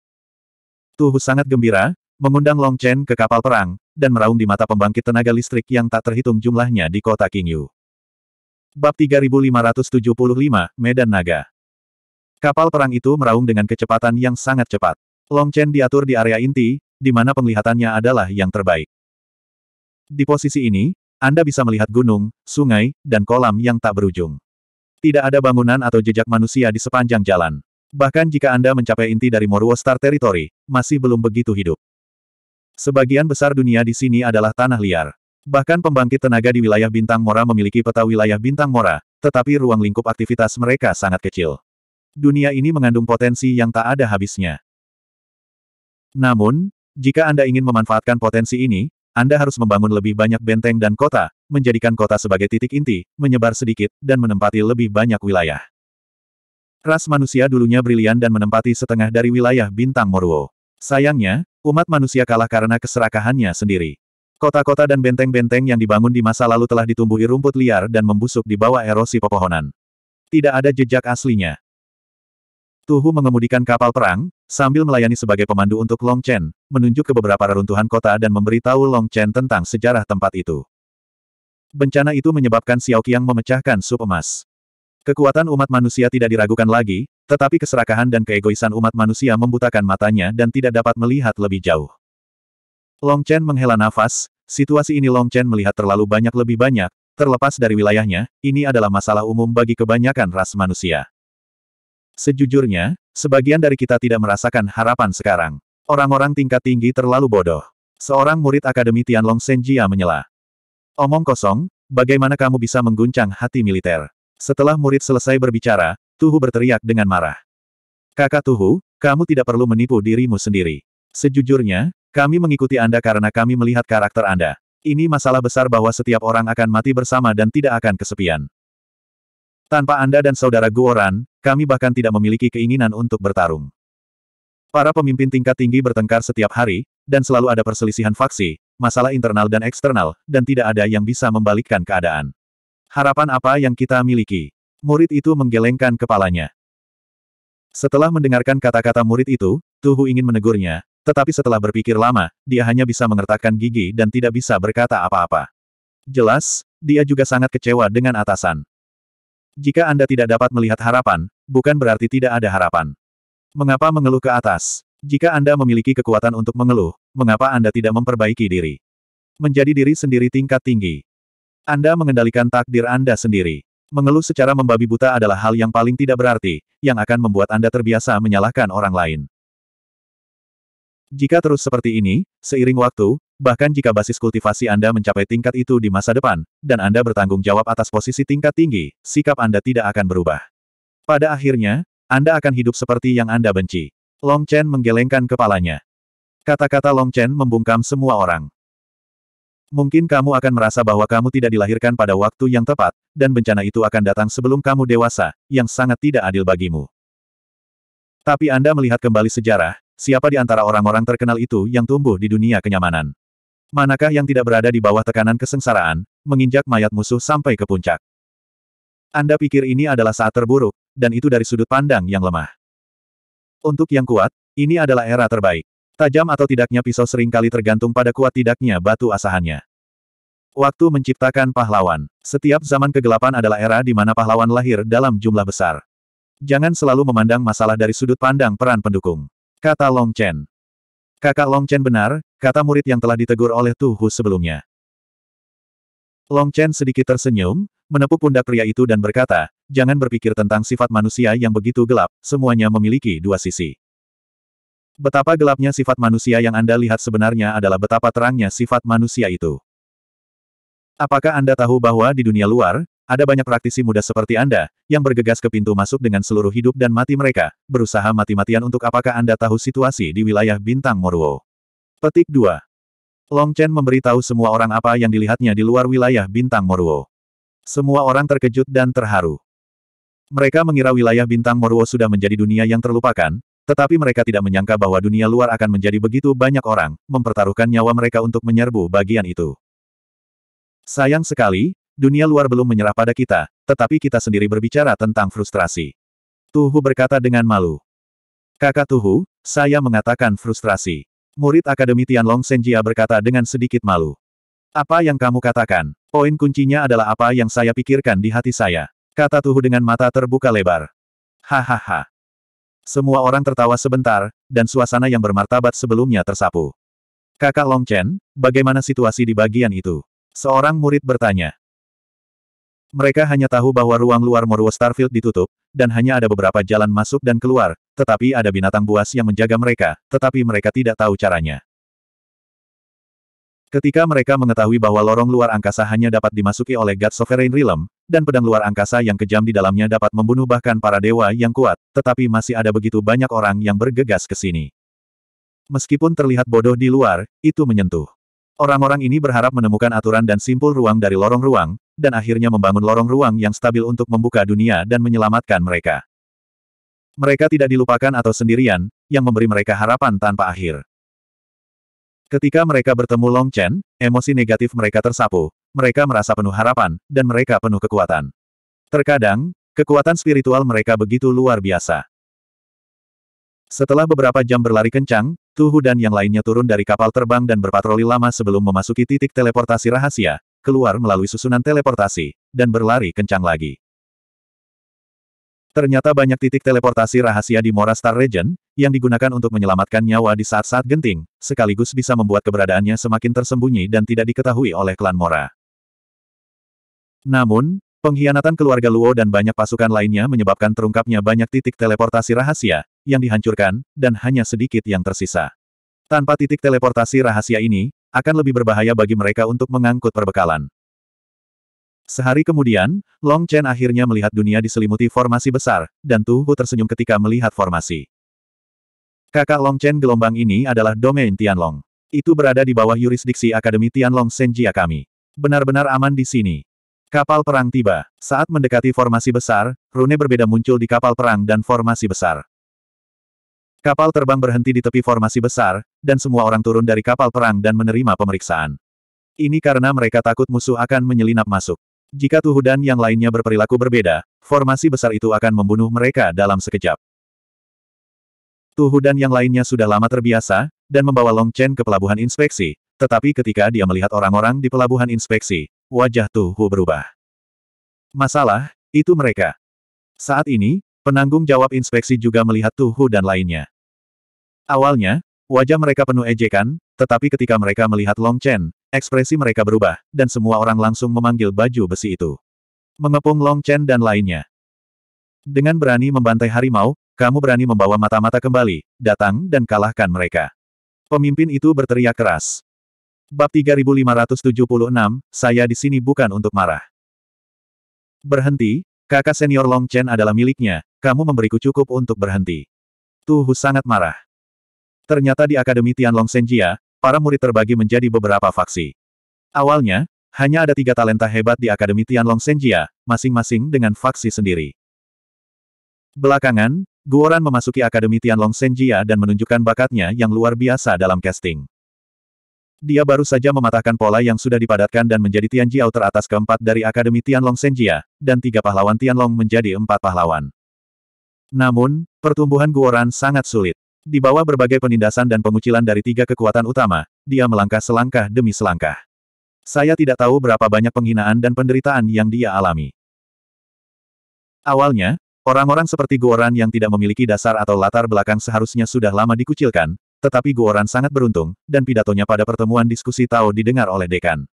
Tu sangat gembira, mengundang Long Chen ke kapal perang, dan meraung di mata pembangkit tenaga listrik yang tak terhitung jumlahnya di kota Qingyu. Bab 3575, Medan Naga Kapal perang itu meraung dengan kecepatan yang sangat cepat. Long Chen diatur di area inti, di mana penglihatannya adalah yang terbaik. Di posisi ini, Anda bisa melihat gunung, sungai, dan kolam yang tak berujung. Tidak ada bangunan atau jejak manusia di sepanjang jalan. Bahkan jika Anda mencapai inti dari Moruo Star Territory, masih belum begitu hidup. Sebagian besar dunia di sini adalah tanah liar. Bahkan pembangkit tenaga di wilayah Bintang Mora memiliki peta wilayah Bintang Mora, tetapi ruang lingkup aktivitas mereka sangat kecil. Dunia ini mengandung potensi yang tak ada habisnya. Namun, jika Anda ingin memanfaatkan potensi ini, Anda harus membangun lebih banyak benteng dan kota, menjadikan kota sebagai titik inti, menyebar sedikit, dan menempati lebih banyak wilayah. Ras manusia dulunya brilian dan menempati setengah dari wilayah bintang Moruo. Sayangnya, umat manusia kalah karena keserakahannya sendiri. Kota-kota dan benteng-benteng yang dibangun di masa lalu telah ditumbuhi rumput liar dan membusuk di bawah erosi pepohonan. Tidak ada jejak aslinya. Tuhu mengemudikan kapal perang, sambil melayani sebagai pemandu untuk Long Chen, menunjuk ke beberapa reruntuhan kota dan memberitahu Long Chen tentang sejarah tempat itu. Bencana itu menyebabkan Xiao Qiang memecahkan sup emas. Kekuatan umat manusia tidak diragukan lagi, tetapi keserakahan dan keegoisan umat manusia membutakan matanya dan tidak dapat melihat lebih jauh. Long Chen menghela nafas, situasi ini Long Chen melihat terlalu banyak lebih banyak, terlepas dari wilayahnya, ini adalah masalah umum bagi kebanyakan ras manusia. Sejujurnya, sebagian dari kita tidak merasakan harapan sekarang. Orang-orang tingkat tinggi terlalu bodoh. Seorang murid Akademi Tianlong Senjia menyela. Omong kosong, bagaimana kamu bisa mengguncang hati militer? Setelah murid selesai berbicara, Tuhu berteriak dengan marah. Kakak Tuhu, kamu tidak perlu menipu dirimu sendiri. Sejujurnya, kami mengikuti Anda karena kami melihat karakter Anda. Ini masalah besar bahwa setiap orang akan mati bersama dan tidak akan kesepian. Tanpa Anda dan saudara Guoran, kami bahkan tidak memiliki keinginan untuk bertarung. Para pemimpin tingkat tinggi bertengkar setiap hari, dan selalu ada perselisihan faksi, masalah internal dan eksternal, dan tidak ada yang bisa membalikkan keadaan. Harapan apa yang kita miliki? Murid itu menggelengkan kepalanya. Setelah mendengarkan kata-kata murid itu, Tuhu ingin menegurnya, tetapi setelah berpikir lama, dia hanya bisa mengertakkan gigi dan tidak bisa berkata apa-apa. Jelas, dia juga sangat kecewa dengan atasan. Jika Anda tidak dapat melihat harapan, bukan berarti tidak ada harapan. Mengapa mengeluh ke atas? Jika Anda memiliki kekuatan untuk mengeluh, mengapa Anda tidak memperbaiki diri? Menjadi diri sendiri tingkat tinggi. Anda mengendalikan takdir Anda sendiri. Mengeluh secara membabi buta adalah hal yang paling tidak berarti, yang akan membuat Anda terbiasa menyalahkan orang lain. Jika terus seperti ini, seiring waktu, bahkan jika basis kultivasi Anda mencapai tingkat itu di masa depan, dan Anda bertanggung jawab atas posisi tingkat tinggi, sikap Anda tidak akan berubah. Pada akhirnya, Anda akan hidup seperti yang Anda benci. Long Chen menggelengkan kepalanya. Kata-kata Long Chen membungkam semua orang. Mungkin kamu akan merasa bahwa kamu tidak dilahirkan pada waktu yang tepat, dan bencana itu akan datang sebelum kamu dewasa, yang sangat tidak adil bagimu. Tapi Anda melihat kembali sejarah, siapa di antara orang-orang terkenal itu yang tumbuh di dunia kenyamanan? Manakah yang tidak berada di bawah tekanan kesengsaraan, menginjak mayat musuh sampai ke puncak? Anda pikir ini adalah saat terburuk, dan itu dari sudut pandang yang lemah. Untuk yang kuat, ini adalah era terbaik. Tajam atau tidaknya pisau seringkali tergantung pada kuat tidaknya batu asahannya. Waktu menciptakan pahlawan. Setiap zaman kegelapan adalah era di mana pahlawan lahir dalam jumlah besar. Jangan selalu memandang masalah dari sudut pandang peran pendukung. Kata Long Chen. Kakak Long Chen benar, kata murid yang telah ditegur oleh Tu Hu sebelumnya. Long Chen sedikit tersenyum, menepuk pundak pria itu dan berkata, jangan berpikir tentang sifat manusia yang begitu gelap, semuanya memiliki dua sisi. Betapa gelapnya sifat manusia yang Anda lihat sebenarnya adalah betapa terangnya sifat manusia itu. Apakah Anda tahu bahwa di dunia luar, ada banyak praktisi muda seperti Anda, yang bergegas ke pintu masuk dengan seluruh hidup dan mati mereka, berusaha mati-matian untuk apakah Anda tahu situasi di wilayah bintang Moruo. Petik 2. Long Chen memberitahu semua orang apa yang dilihatnya di luar wilayah bintang Moruo. Semua orang terkejut dan terharu. Mereka mengira wilayah bintang Moruo sudah menjadi dunia yang terlupakan, tetapi mereka tidak menyangka bahwa dunia luar akan menjadi begitu banyak orang, mempertaruhkan nyawa mereka untuk menyerbu bagian itu. Sayang sekali, dunia luar belum menyerah pada kita, tetapi kita sendiri berbicara tentang frustrasi. Tuhu berkata dengan malu. Kakak Tuhu, saya mengatakan frustrasi. Murid Akademi Tianlong Senjia berkata dengan sedikit malu. Apa yang kamu katakan? Poin kuncinya adalah apa yang saya pikirkan di hati saya. Kata Tuhu dengan mata terbuka lebar. Hahaha. Semua orang tertawa sebentar, dan suasana yang bermartabat sebelumnya tersapu. Kakak Long Chen, bagaimana situasi di bagian itu? Seorang murid bertanya. Mereka hanya tahu bahwa ruang luar Morwo Starfield ditutup, dan hanya ada beberapa jalan masuk dan keluar, tetapi ada binatang buas yang menjaga mereka, tetapi mereka tidak tahu caranya. Ketika mereka mengetahui bahwa lorong luar angkasa hanya dapat dimasuki oleh God Sovereign Realm, dan pedang luar angkasa yang kejam di dalamnya dapat membunuh bahkan para dewa yang kuat, tetapi masih ada begitu banyak orang yang bergegas ke sini. Meskipun terlihat bodoh di luar, itu menyentuh. Orang-orang ini berharap menemukan aturan dan simpul ruang dari lorong ruang, dan akhirnya membangun lorong ruang yang stabil untuk membuka dunia dan menyelamatkan mereka. Mereka tidak dilupakan atau sendirian, yang memberi mereka harapan tanpa akhir. Ketika mereka bertemu Long Chen, emosi negatif mereka tersapu, mereka merasa penuh harapan, dan mereka penuh kekuatan. Terkadang, kekuatan spiritual mereka begitu luar biasa. Setelah beberapa jam berlari kencang, Tuhu dan yang lainnya turun dari kapal terbang dan berpatroli lama sebelum memasuki titik teleportasi rahasia, keluar melalui susunan teleportasi, dan berlari kencang lagi. Ternyata banyak titik teleportasi rahasia di Mora Star Region, yang digunakan untuk menyelamatkan nyawa di saat-saat genting, sekaligus bisa membuat keberadaannya semakin tersembunyi dan tidak diketahui oleh klan Mora. Namun, pengkhianatan keluarga Luo dan banyak pasukan lainnya menyebabkan terungkapnya banyak titik teleportasi rahasia, yang dihancurkan, dan hanya sedikit yang tersisa. Tanpa titik teleportasi rahasia ini, akan lebih berbahaya bagi mereka untuk mengangkut perbekalan. Sehari kemudian, Long Chen akhirnya melihat dunia diselimuti formasi besar, dan Tu Hu tersenyum ketika melihat formasi. Kakak Long Chen gelombang ini adalah domain Tianlong. Itu berada di bawah yurisdiksi Akademi Tianlong Senjia kami. Benar-benar aman di sini. Kapal perang tiba. Saat mendekati formasi besar, rune berbeda muncul di kapal perang dan formasi besar. Kapal terbang berhenti di tepi formasi besar, dan semua orang turun dari kapal perang dan menerima pemeriksaan. Ini karena mereka takut musuh akan menyelinap masuk. Jika Tuhu dan yang lainnya berperilaku berbeda, formasi besar itu akan membunuh mereka dalam sekejap. Tuhu dan yang lainnya sudah lama terbiasa, dan membawa Long Chen ke pelabuhan inspeksi, tetapi ketika dia melihat orang-orang di pelabuhan inspeksi, wajah Tuhu berubah. Masalah, itu mereka. Saat ini, penanggung jawab inspeksi juga melihat Tuhu dan lainnya. Awalnya, wajah mereka penuh ejekan, tetapi ketika mereka melihat Long Chen, Ekspresi mereka berubah, dan semua orang langsung memanggil baju besi itu. Mengepung Long Chen dan lainnya. Dengan berani membantai harimau, kamu berani membawa mata-mata kembali, datang dan kalahkan mereka. Pemimpin itu berteriak keras. Bab 3576, saya di sini bukan untuk marah. Berhenti, kakak senior Long Chen adalah miliknya, kamu memberiku cukup untuk berhenti. Tuhu sangat marah. Ternyata di Akademi Tianlong Senjia, para murid terbagi menjadi beberapa faksi. Awalnya, hanya ada tiga talenta hebat di Akademi Tianlong Senjia, masing-masing dengan faksi sendiri. Belakangan, Guoran memasuki Akademi Tianlong Senjia dan menunjukkan bakatnya yang luar biasa dalam casting. Dia baru saja mematahkan pola yang sudah dipadatkan dan menjadi Tianjiao teratas keempat dari Akademi Tianlong Senjia, dan tiga pahlawan Tianlong menjadi empat pahlawan. Namun, pertumbuhan Guoran sangat sulit. Di bawah berbagai penindasan dan pengucilan dari tiga kekuatan utama, dia melangkah selangkah demi selangkah. Saya tidak tahu berapa banyak penghinaan dan penderitaan yang dia alami. Awalnya, orang-orang seperti Guoran yang tidak memiliki dasar atau latar belakang seharusnya sudah lama dikucilkan, tetapi Guoran sangat beruntung, dan pidatonya pada pertemuan diskusi tahu didengar oleh dekan.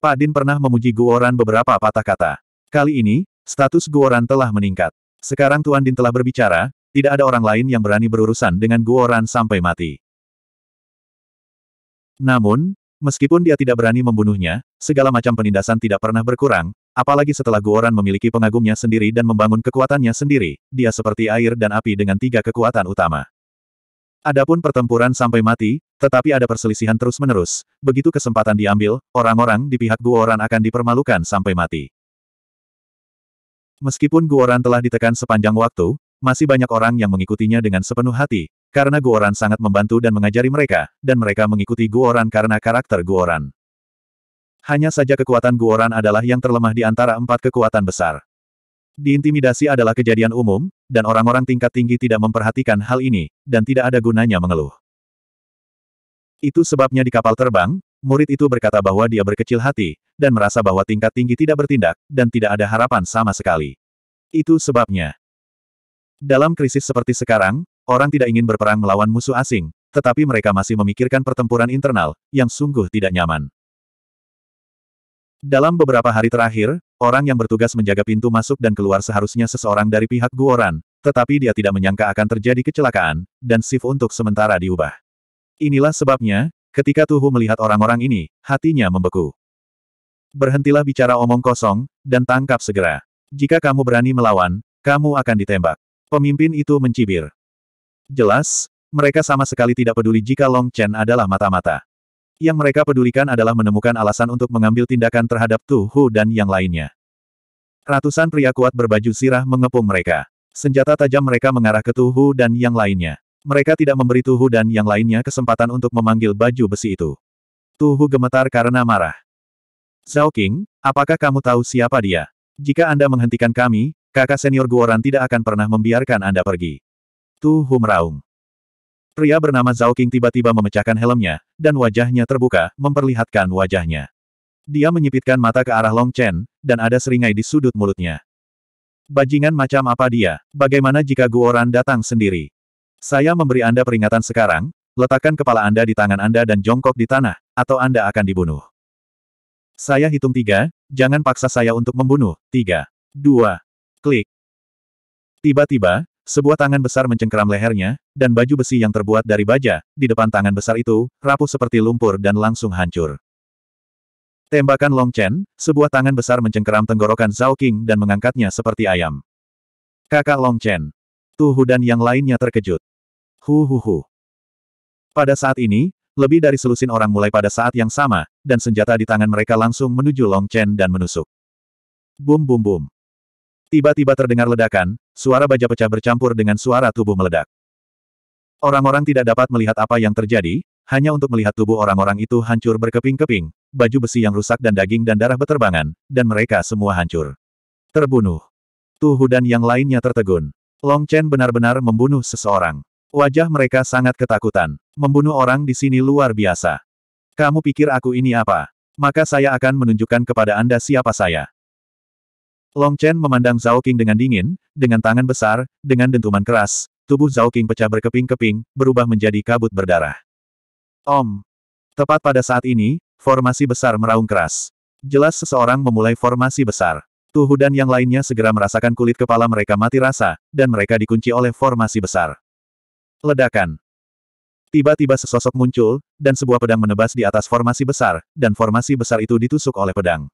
Pak Din pernah memuji Guoran beberapa patah kata. Kali ini, status Guoran telah meningkat. Sekarang Tuan Din telah berbicara, tidak ada orang lain yang berani berurusan dengan Guoran sampai mati. Namun, meskipun dia tidak berani membunuhnya, segala macam penindasan tidak pernah berkurang, apalagi setelah Guoran memiliki pengagumnya sendiri dan membangun kekuatannya sendiri, dia seperti air dan api dengan tiga kekuatan utama. Adapun pertempuran sampai mati, tetapi ada perselisihan terus-menerus, begitu kesempatan diambil, orang-orang di pihak Guoran akan dipermalukan sampai mati. Meskipun Guoran telah ditekan sepanjang waktu, masih banyak orang yang mengikutinya dengan sepenuh hati, karena Guoran sangat membantu dan mengajari mereka, dan mereka mengikuti Guoran karena karakter Guoran. Hanya saja kekuatan Guoran adalah yang terlemah di antara empat kekuatan besar. Diintimidasi adalah kejadian umum, dan orang-orang tingkat tinggi tidak memperhatikan hal ini, dan tidak ada gunanya mengeluh. Itu sebabnya di kapal terbang, murid itu berkata bahwa dia berkecil hati, dan merasa bahwa tingkat tinggi tidak bertindak, dan tidak ada harapan sama sekali. Itu sebabnya. Dalam krisis seperti sekarang, orang tidak ingin berperang melawan musuh asing, tetapi mereka masih memikirkan pertempuran internal, yang sungguh tidak nyaman. Dalam beberapa hari terakhir, orang yang bertugas menjaga pintu masuk dan keluar seharusnya seseorang dari pihak Guoran, tetapi dia tidak menyangka akan terjadi kecelakaan, dan sif untuk sementara diubah. Inilah sebabnya, ketika Tuhu melihat orang-orang ini, hatinya membeku. Berhentilah bicara omong kosong, dan tangkap segera. Jika kamu berani melawan, kamu akan ditembak. Pemimpin itu mencibir. Jelas, mereka sama sekali tidak peduli jika Long Chen adalah mata-mata. Yang mereka pedulikan adalah menemukan alasan untuk mengambil tindakan terhadap Tu Hu dan yang lainnya. Ratusan pria kuat berbaju sirah mengepung mereka. Senjata tajam mereka mengarah ke Tu Hu dan yang lainnya. Mereka tidak memberi Tu Hu dan yang lainnya kesempatan untuk memanggil baju besi itu. Tu Hu gemetar karena marah. Zhao King, apakah kamu tahu siapa dia? Jika Anda menghentikan kami, Kakak senior Guoran tidak akan pernah membiarkan Anda pergi. Tu Hu meraung. Pria bernama Zhao King tiba-tiba memecahkan helmnya, dan wajahnya terbuka, memperlihatkan wajahnya. Dia menyipitkan mata ke arah Long Chen, dan ada seringai di sudut mulutnya. Bajingan macam apa dia? Bagaimana jika Guoran datang sendiri? Saya memberi Anda peringatan sekarang, letakkan kepala Anda di tangan Anda dan jongkok di tanah, atau Anda akan dibunuh. Saya hitung tiga, jangan paksa saya untuk membunuh. Tiga, dua, Klik. Tiba-tiba, sebuah tangan besar mencengkeram lehernya, dan baju besi yang terbuat dari baja, di depan tangan besar itu, rapuh seperti lumpur dan langsung hancur. Tembakan Long Chen, sebuah tangan besar mencengkeram tenggorokan Zhao Qing dan mengangkatnya seperti ayam. Kakak Long Chen. Tuhu dan yang lainnya terkejut. Hu hu hu. Pada saat ini, lebih dari selusin orang mulai pada saat yang sama, dan senjata di tangan mereka langsung menuju Long Chen dan menusuk. Bum bum bum. Tiba-tiba terdengar ledakan, suara baja pecah bercampur dengan suara tubuh meledak. Orang-orang tidak dapat melihat apa yang terjadi, hanya untuk melihat tubuh orang-orang itu hancur berkeping-keping, baju besi yang rusak dan daging dan darah beterbangan, dan mereka semua hancur. Terbunuh. Tuhu dan yang lainnya tertegun. Long Chen benar-benar membunuh seseorang. Wajah mereka sangat ketakutan. Membunuh orang di sini luar biasa. Kamu pikir aku ini apa? Maka saya akan menunjukkan kepada Anda siapa saya. Long Chen memandang Zhao Qing dengan dingin, dengan tangan besar, dengan dentuman keras, tubuh Zhao Qing pecah berkeping-keping, berubah menjadi kabut berdarah. Om! Tepat pada saat ini, formasi besar meraung keras. Jelas seseorang memulai formasi besar. Tuhu dan yang lainnya segera merasakan kulit kepala mereka mati rasa, dan mereka dikunci oleh formasi besar. Ledakan. Tiba-tiba sesosok muncul, dan sebuah pedang menebas di atas formasi besar, dan formasi besar itu ditusuk oleh pedang.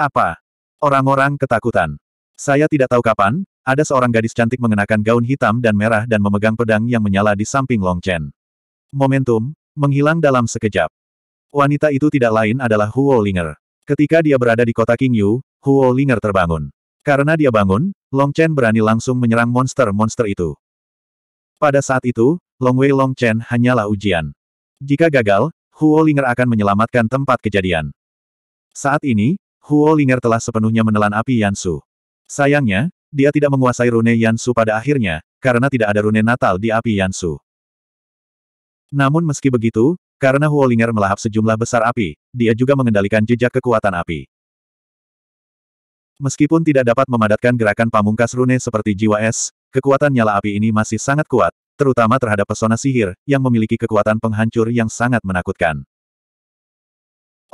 Apa? Orang-orang ketakutan. Saya tidak tahu kapan, ada seorang gadis cantik mengenakan gaun hitam dan merah dan memegang pedang yang menyala di samping Long Chen. Momentum, menghilang dalam sekejap. Wanita itu tidak lain adalah Huo Linger. Ketika dia berada di kota King Yu, Huo Linger terbangun. Karena dia bangun, Long Chen berani langsung menyerang monster-monster itu. Pada saat itu, Long Wei Long Chen hanyalah ujian. Jika gagal, Huo Linger akan menyelamatkan tempat kejadian. Saat ini, Huo Linger telah sepenuhnya menelan api Yansu. Sayangnya, dia tidak menguasai rune Yansu pada akhirnya, karena tidak ada rune natal di api Yansu. Namun meski begitu, karena Huo Linger melahap sejumlah besar api, dia juga mengendalikan jejak kekuatan api. Meskipun tidak dapat memadatkan gerakan pamungkas rune seperti jiwa es, kekuatan nyala api ini masih sangat kuat, terutama terhadap pesona sihir, yang memiliki kekuatan penghancur yang sangat menakutkan.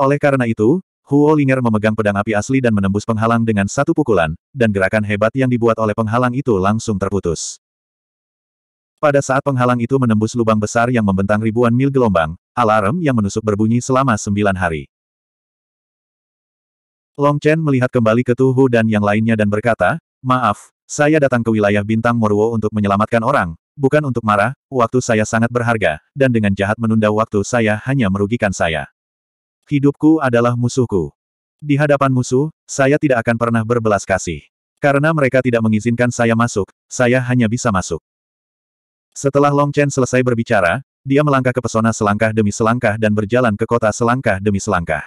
Oleh karena itu, Huo Linger memegang pedang api asli dan menembus penghalang dengan satu pukulan, dan gerakan hebat yang dibuat oleh penghalang itu langsung terputus. Pada saat penghalang itu menembus lubang besar yang membentang ribuan mil gelombang, alarm yang menusuk berbunyi selama sembilan hari. Long Chen melihat kembali ke Tuhu dan yang lainnya dan berkata, Maaf, saya datang ke wilayah Bintang Moruo untuk menyelamatkan orang, bukan untuk marah, waktu saya sangat berharga, dan dengan jahat menunda waktu saya hanya merugikan saya. Hidupku adalah musuhku. Di hadapan musuh, saya tidak akan pernah berbelas kasih. Karena mereka tidak mengizinkan saya masuk, saya hanya bisa masuk. Setelah Long Chen selesai berbicara, dia melangkah ke pesona selangkah demi selangkah dan berjalan ke kota selangkah demi selangkah.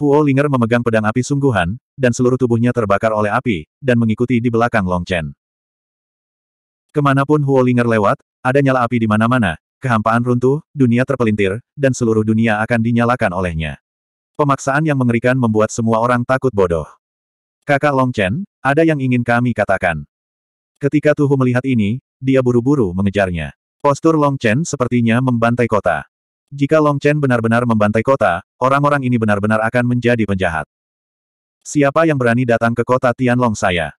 Huo Linger memegang pedang api sungguhan, dan seluruh tubuhnya terbakar oleh api, dan mengikuti di belakang Long Chen. Kemanapun Huo Linger lewat, ada nyala api di mana-mana, kehampaan runtuh, dunia terpelintir, dan seluruh dunia akan dinyalakan olehnya. Pemaksaan yang mengerikan membuat semua orang takut bodoh. Kakak Long Chen, ada yang ingin kami katakan. Ketika Tuhu melihat ini, dia buru-buru mengejarnya. Postur Long Chen sepertinya membantai kota. Jika Long Chen benar-benar membantai kota, orang-orang ini benar-benar akan menjadi penjahat. Siapa yang berani datang ke kota Tianlong saya?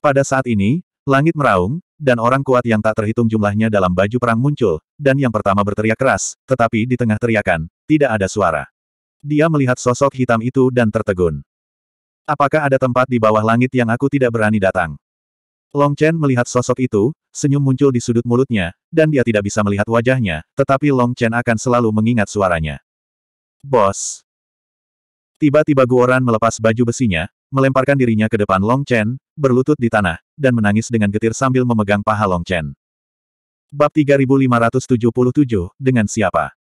Pada saat ini, langit meraung, dan orang kuat yang tak terhitung jumlahnya dalam baju perang muncul, dan yang pertama berteriak keras, tetapi di tengah teriakan, tidak ada suara. Dia melihat sosok hitam itu dan tertegun. Apakah ada tempat di bawah langit yang aku tidak berani datang? Long Chen melihat sosok itu, senyum muncul di sudut mulutnya, dan dia tidak bisa melihat wajahnya, tetapi Long Chen akan selalu mengingat suaranya. Bos. Tiba-tiba Guoran melepas baju besinya, melemparkan dirinya ke depan Long Chen, berlutut di tanah, dan menangis dengan getir sambil memegang paha Long Chen. Bab 3577, dengan siapa?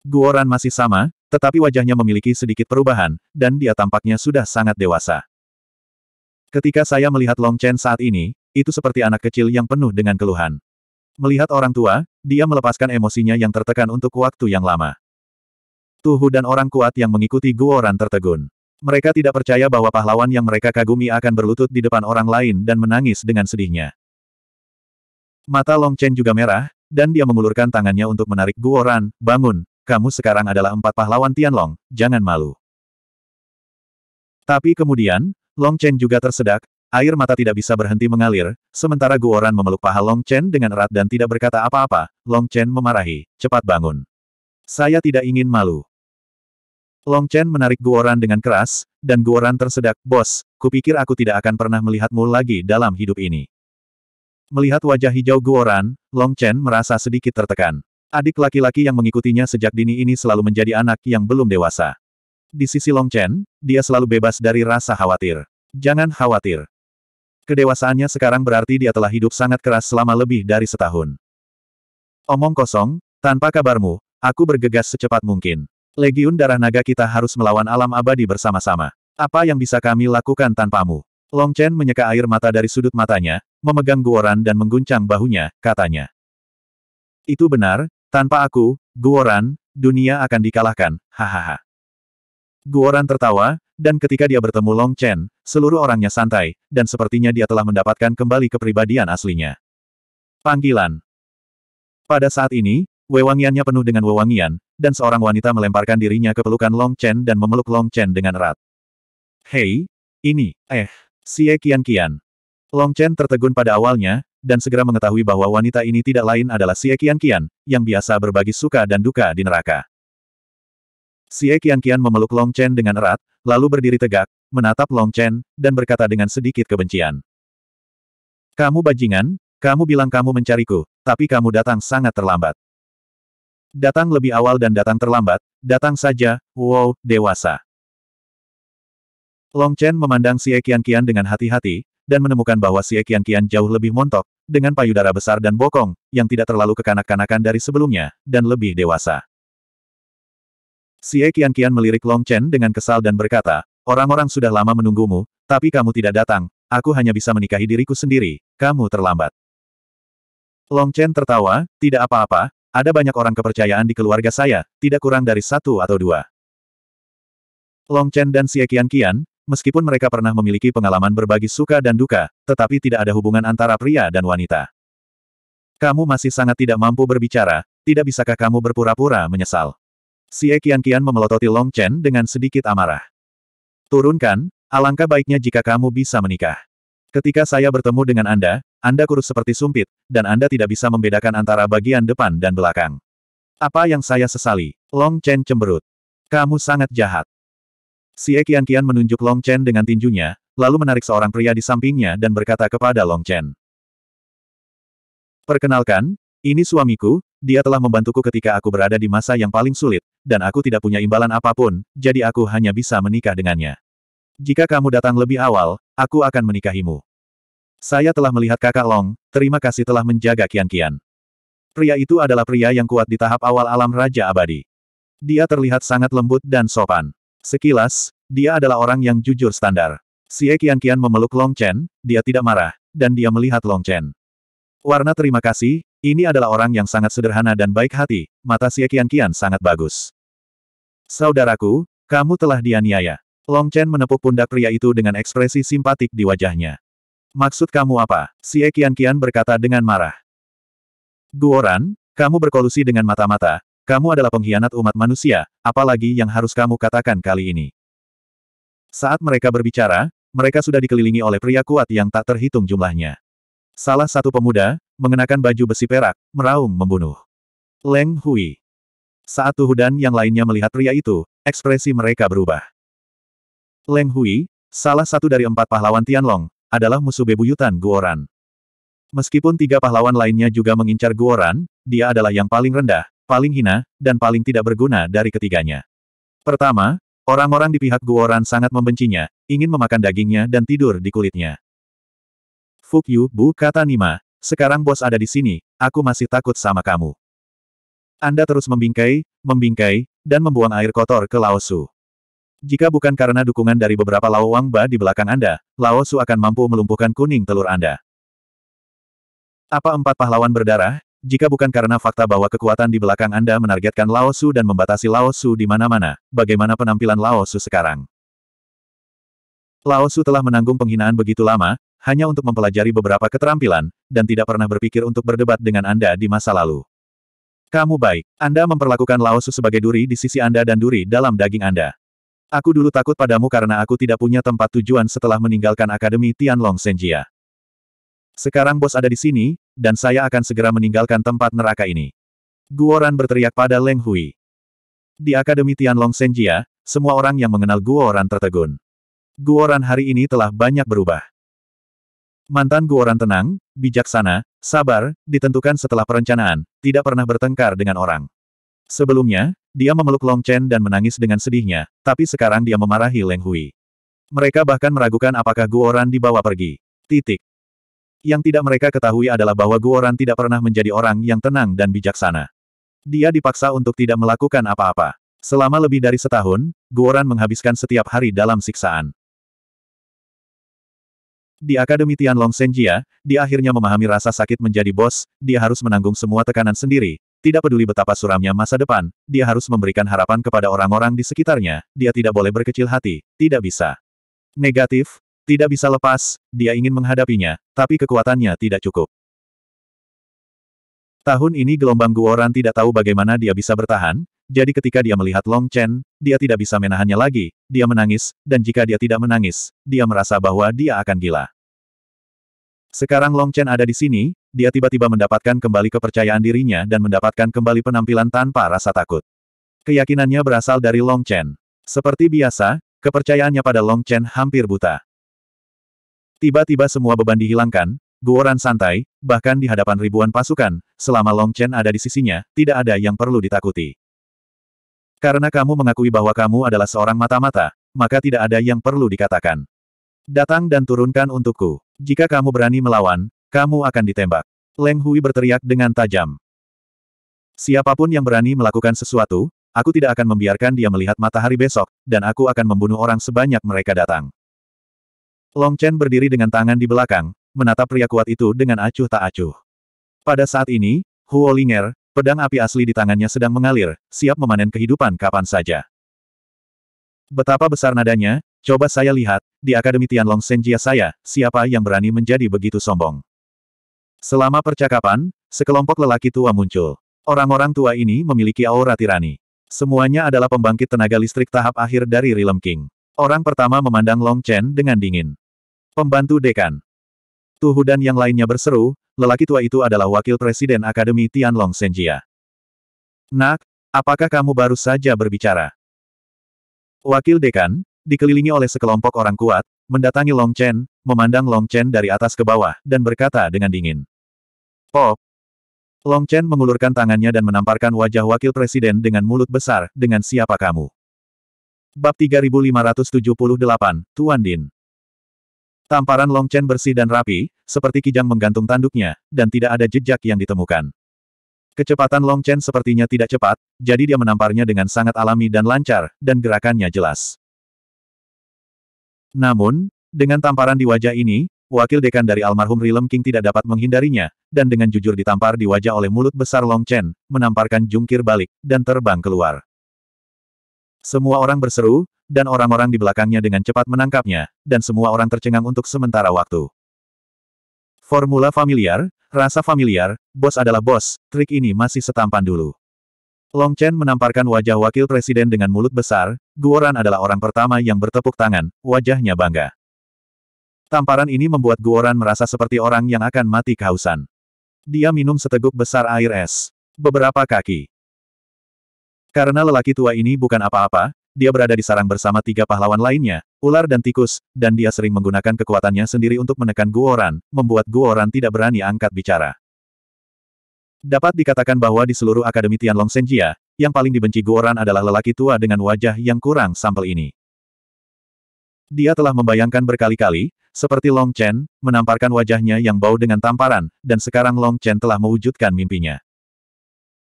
Guoran masih sama, tetapi wajahnya memiliki sedikit perubahan, dan dia tampaknya sudah sangat dewasa. Ketika saya melihat Long Chen saat ini, itu seperti anak kecil yang penuh dengan keluhan. Melihat orang tua, dia melepaskan emosinya yang tertekan untuk waktu yang lama. Tuhu dan orang kuat yang mengikuti Guoran tertegun. Mereka tidak percaya bahwa pahlawan yang mereka kagumi akan berlutut di depan orang lain dan menangis dengan sedihnya. Mata Long Chen juga merah, dan dia mengulurkan tangannya untuk menarik Guoran, bangun, kamu sekarang adalah empat pahlawan Tianlong, jangan malu. Tapi kemudian, Long Chen juga tersedak, air mata tidak bisa berhenti mengalir, sementara Guoran memeluk paha Long Chen dengan erat dan tidak berkata apa-apa, Long Chen memarahi, cepat bangun. Saya tidak ingin malu. Long Chen menarik Guoran dengan keras, dan Guoran tersedak, Bos, kupikir aku tidak akan pernah melihatmu lagi dalam hidup ini. Melihat wajah hijau Guoran, Long Chen merasa sedikit tertekan. Adik laki-laki yang mengikutinya sejak dini ini selalu menjadi anak yang belum dewasa. Di sisi Long Chen, dia selalu bebas dari rasa khawatir. Jangan khawatir. Kedewasaannya sekarang berarti dia telah hidup sangat keras selama lebih dari setahun. Omong kosong, tanpa kabarmu, aku bergegas secepat mungkin. Legiun Darah Naga kita harus melawan alam abadi bersama-sama. Apa yang bisa kami lakukan tanpamu? Long Chen menyeka air mata dari sudut matanya, memegang Guoran dan mengguncang bahunya, katanya. Itu benar, tanpa aku, Guoran, dunia akan dikalahkan, hahaha. Guoran tertawa, dan ketika dia bertemu Long Chen, seluruh orangnya santai, dan sepertinya dia telah mendapatkan kembali kepribadian aslinya. Panggilan Pada saat ini, Wewangiannya penuh dengan wewangian, dan seorang wanita melemparkan dirinya ke pelukan Long Chen dan memeluk Long Chen dengan erat. Hei, ini, eh, Xie Kian Kian. Long Chen tertegun pada awalnya, dan segera mengetahui bahwa wanita ini tidak lain adalah Xie Kian Kian, yang biasa berbagi suka dan duka di neraka. Xie Kian Kian memeluk Long Chen dengan erat, lalu berdiri tegak, menatap Long Chen, dan berkata dengan sedikit kebencian. Kamu bajingan, kamu bilang kamu mencariku, tapi kamu datang sangat terlambat. Datang lebih awal dan datang terlambat, datang saja, wow, dewasa. Long Chen memandang Xie Qian dengan hati-hati, dan menemukan bahwa Xie Qian jauh lebih montok, dengan payudara besar dan bokong, yang tidak terlalu kekanak-kanakan dari sebelumnya, dan lebih dewasa. Xie Qian melirik Long Chen dengan kesal dan berkata, Orang-orang sudah lama menunggumu, tapi kamu tidak datang, aku hanya bisa menikahi diriku sendiri, kamu terlambat. Long Chen tertawa, tidak apa-apa, ada banyak orang kepercayaan di keluarga saya, tidak kurang dari satu atau dua. Long Chen dan Xie Qian Qian, meskipun mereka pernah memiliki pengalaman berbagi suka dan duka, tetapi tidak ada hubungan antara pria dan wanita. Kamu masih sangat tidak mampu berbicara, tidak bisakah kamu berpura-pura menyesal? Xie Qian Qian memelototi Long Chen dengan sedikit amarah. Turunkan, alangkah baiknya jika kamu bisa menikah. Ketika saya bertemu dengan Anda, Anda kurus seperti sumpit, dan Anda tidak bisa membedakan antara bagian depan dan belakang. Apa yang saya sesali? Long Chen cemberut. Kamu sangat jahat. Si Qian kian menunjuk Long Chen dengan tinjunya, lalu menarik seorang pria di sampingnya dan berkata kepada Long Chen. Perkenalkan, ini suamiku, dia telah membantuku ketika aku berada di masa yang paling sulit, dan aku tidak punya imbalan apapun, jadi aku hanya bisa menikah dengannya. Jika kamu datang lebih awal, aku akan menikahimu. Saya telah melihat kakak Long, terima kasih telah menjaga kian-kian. Pria itu adalah pria yang kuat di tahap awal alam Raja Abadi. Dia terlihat sangat lembut dan sopan. Sekilas, dia adalah orang yang jujur standar. Si kian-kian memeluk Long Chen, dia tidak marah, dan dia melihat Long Chen. Warna terima kasih, ini adalah orang yang sangat sederhana dan baik hati, mata Si kian-kian sangat bagus. Saudaraku, kamu telah dianiaya. Long Chen menepuk pundak pria itu dengan ekspresi simpatik di wajahnya. Maksud kamu apa? Si Kian Kian berkata dengan marah. Guoran, kamu berkolusi dengan mata-mata, kamu adalah pengkhianat umat manusia, apalagi yang harus kamu katakan kali ini. Saat mereka berbicara, mereka sudah dikelilingi oleh pria kuat yang tak terhitung jumlahnya. Salah satu pemuda, mengenakan baju besi perak, meraung membunuh. Leng Hui. Saat Tuhudan yang lainnya melihat pria itu, ekspresi mereka berubah. Leng Hui, salah satu dari empat pahlawan Tianlong, adalah musuh bebuyutan Guoran. Meskipun tiga pahlawan lainnya juga mengincar Guoran, dia adalah yang paling rendah, paling hina, dan paling tidak berguna dari ketiganya. Pertama, orang-orang di pihak Guoran sangat membencinya, ingin memakan dagingnya dan tidur di kulitnya. Fuk Yu, Bu, kata Nima, sekarang bos ada di sini, aku masih takut sama kamu. Anda terus membingkai, membingkai, dan membuang air kotor ke Laosu. Jika bukan karena dukungan dari beberapa Lao ba di belakang Anda, Lao Su akan mampu melumpuhkan kuning telur Anda. Apa empat pahlawan berdarah? Jika bukan karena fakta bahwa kekuatan di belakang Anda menargetkan Lao Su dan membatasi Lao Su di mana-mana, bagaimana penampilan Lao Su sekarang? Lao Su telah menanggung penghinaan begitu lama, hanya untuk mempelajari beberapa keterampilan, dan tidak pernah berpikir untuk berdebat dengan Anda di masa lalu. Kamu baik, Anda memperlakukan Lao Su sebagai duri di sisi Anda dan duri dalam daging Anda. Aku dulu takut padamu karena aku tidak punya tempat tujuan setelah meninggalkan Akademi Tianlong Senjia. Sekarang bos ada di sini, dan saya akan segera meninggalkan tempat neraka ini. Guoran berteriak pada Leng Hui. Di Akademi Tianlong Senjia, semua orang yang mengenal Guoran tertegun. Guoran hari ini telah banyak berubah. Mantan Guoran tenang, bijaksana, sabar, ditentukan setelah perencanaan, tidak pernah bertengkar dengan orang. Sebelumnya, dia memeluk Long Chen dan menangis dengan sedihnya, tapi sekarang dia memarahi Leng Hui. Mereka bahkan meragukan apakah Guoran dibawa pergi. Titik. Yang tidak mereka ketahui adalah bahwa Guoran tidak pernah menjadi orang yang tenang dan bijaksana. Dia dipaksa untuk tidak melakukan apa-apa. Selama lebih dari setahun, Guoran menghabiskan setiap hari dalam siksaan. Di Akademi Tianlong Senjia, dia akhirnya memahami rasa sakit menjadi bos, dia harus menanggung semua tekanan sendiri, tidak peduli betapa suramnya masa depan, dia harus memberikan harapan kepada orang-orang di sekitarnya, dia tidak boleh berkecil hati, tidak bisa. Negatif, tidak bisa lepas, dia ingin menghadapinya, tapi kekuatannya tidak cukup. Tahun ini gelombang Guoran tidak tahu bagaimana dia bisa bertahan, jadi ketika dia melihat Long Chen, dia tidak bisa menahannya lagi, dia menangis, dan jika dia tidak menangis, dia merasa bahwa dia akan gila. Sekarang Long Chen ada di sini, dia tiba-tiba mendapatkan kembali kepercayaan dirinya dan mendapatkan kembali penampilan tanpa rasa takut. Keyakinannya berasal dari Long Chen. Seperti biasa, kepercayaannya pada Long Chen hampir buta. Tiba-tiba semua beban dihilangkan, Guoran santai, bahkan di hadapan ribuan pasukan, selama Long Chen ada di sisinya, tidak ada yang perlu ditakuti. Karena kamu mengakui bahwa kamu adalah seorang mata-mata, maka tidak ada yang perlu dikatakan. Datang dan turunkan untukku. Jika kamu berani melawan, kamu akan ditembak. Leng Hui berteriak dengan tajam. Siapapun yang berani melakukan sesuatu, aku tidak akan membiarkan dia melihat matahari besok, dan aku akan membunuh orang sebanyak mereka datang. Long Chen berdiri dengan tangan di belakang, menatap pria kuat itu dengan acuh tak acuh. Pada saat ini, Huo Linger, pedang api asli di tangannya sedang mengalir, siap memanen kehidupan kapan saja. Betapa besar nadanya, coba saya lihat, di Akademi Tianlong Senjia saya, siapa yang berani menjadi begitu sombong. Selama percakapan, sekelompok lelaki tua muncul. Orang-orang tua ini memiliki aura tirani. Semuanya adalah pembangkit tenaga listrik tahap akhir dari Realm King. Orang pertama memandang Long Chen dengan dingin. Pembantu dekan. Tuhu dan yang lainnya berseru, lelaki tua itu adalah wakil presiden Akademi Tianlong Senjia. Nak, apakah kamu baru saja berbicara? Wakil dekan, dikelilingi oleh sekelompok orang kuat, mendatangi Long Chen, memandang Long Chen dari atas ke bawah, dan berkata dengan dingin. Pop! Oh. Long Chen mengulurkan tangannya dan menamparkan wajah wakil presiden dengan mulut besar, dengan siapa kamu? Bab 3578, Tuan Din. Tamparan Long Chen bersih dan rapi, seperti kijang menggantung tanduknya, dan tidak ada jejak yang ditemukan. Kecepatan Long Chen sepertinya tidak cepat, jadi dia menamparnya dengan sangat alami dan lancar, dan gerakannya jelas. Namun, dengan tamparan di wajah ini, wakil dekan dari almarhum Rilem King tidak dapat menghindarinya, dan dengan jujur ditampar di wajah oleh mulut besar Long Chen, menamparkan jungkir balik, dan terbang keluar. Semua orang berseru, dan orang-orang di belakangnya dengan cepat menangkapnya, dan semua orang tercengang untuk sementara waktu. Formula familiar, rasa familiar, bos adalah bos, trik ini masih setampan dulu. Long Chen menamparkan wajah wakil presiden dengan mulut besar, Guoran adalah orang pertama yang bertepuk tangan, wajahnya bangga. Tamparan ini membuat Guoran merasa seperti orang yang akan mati kehausan. Dia minum seteguk besar air es. Beberapa kaki. Karena lelaki tua ini bukan apa-apa, dia berada di sarang bersama tiga pahlawan lainnya, ular dan tikus, dan dia sering menggunakan kekuatannya sendiri untuk menekan Guoran, membuat Guoran tidak berani angkat bicara. Dapat dikatakan bahwa di seluruh Akademi Tianlong Senjia, yang paling dibenci Guoran adalah lelaki tua dengan wajah yang kurang sampel ini. Dia telah membayangkan berkali-kali, seperti Long Chen, menamparkan wajahnya yang bau dengan tamparan, dan sekarang Long Chen telah mewujudkan mimpinya.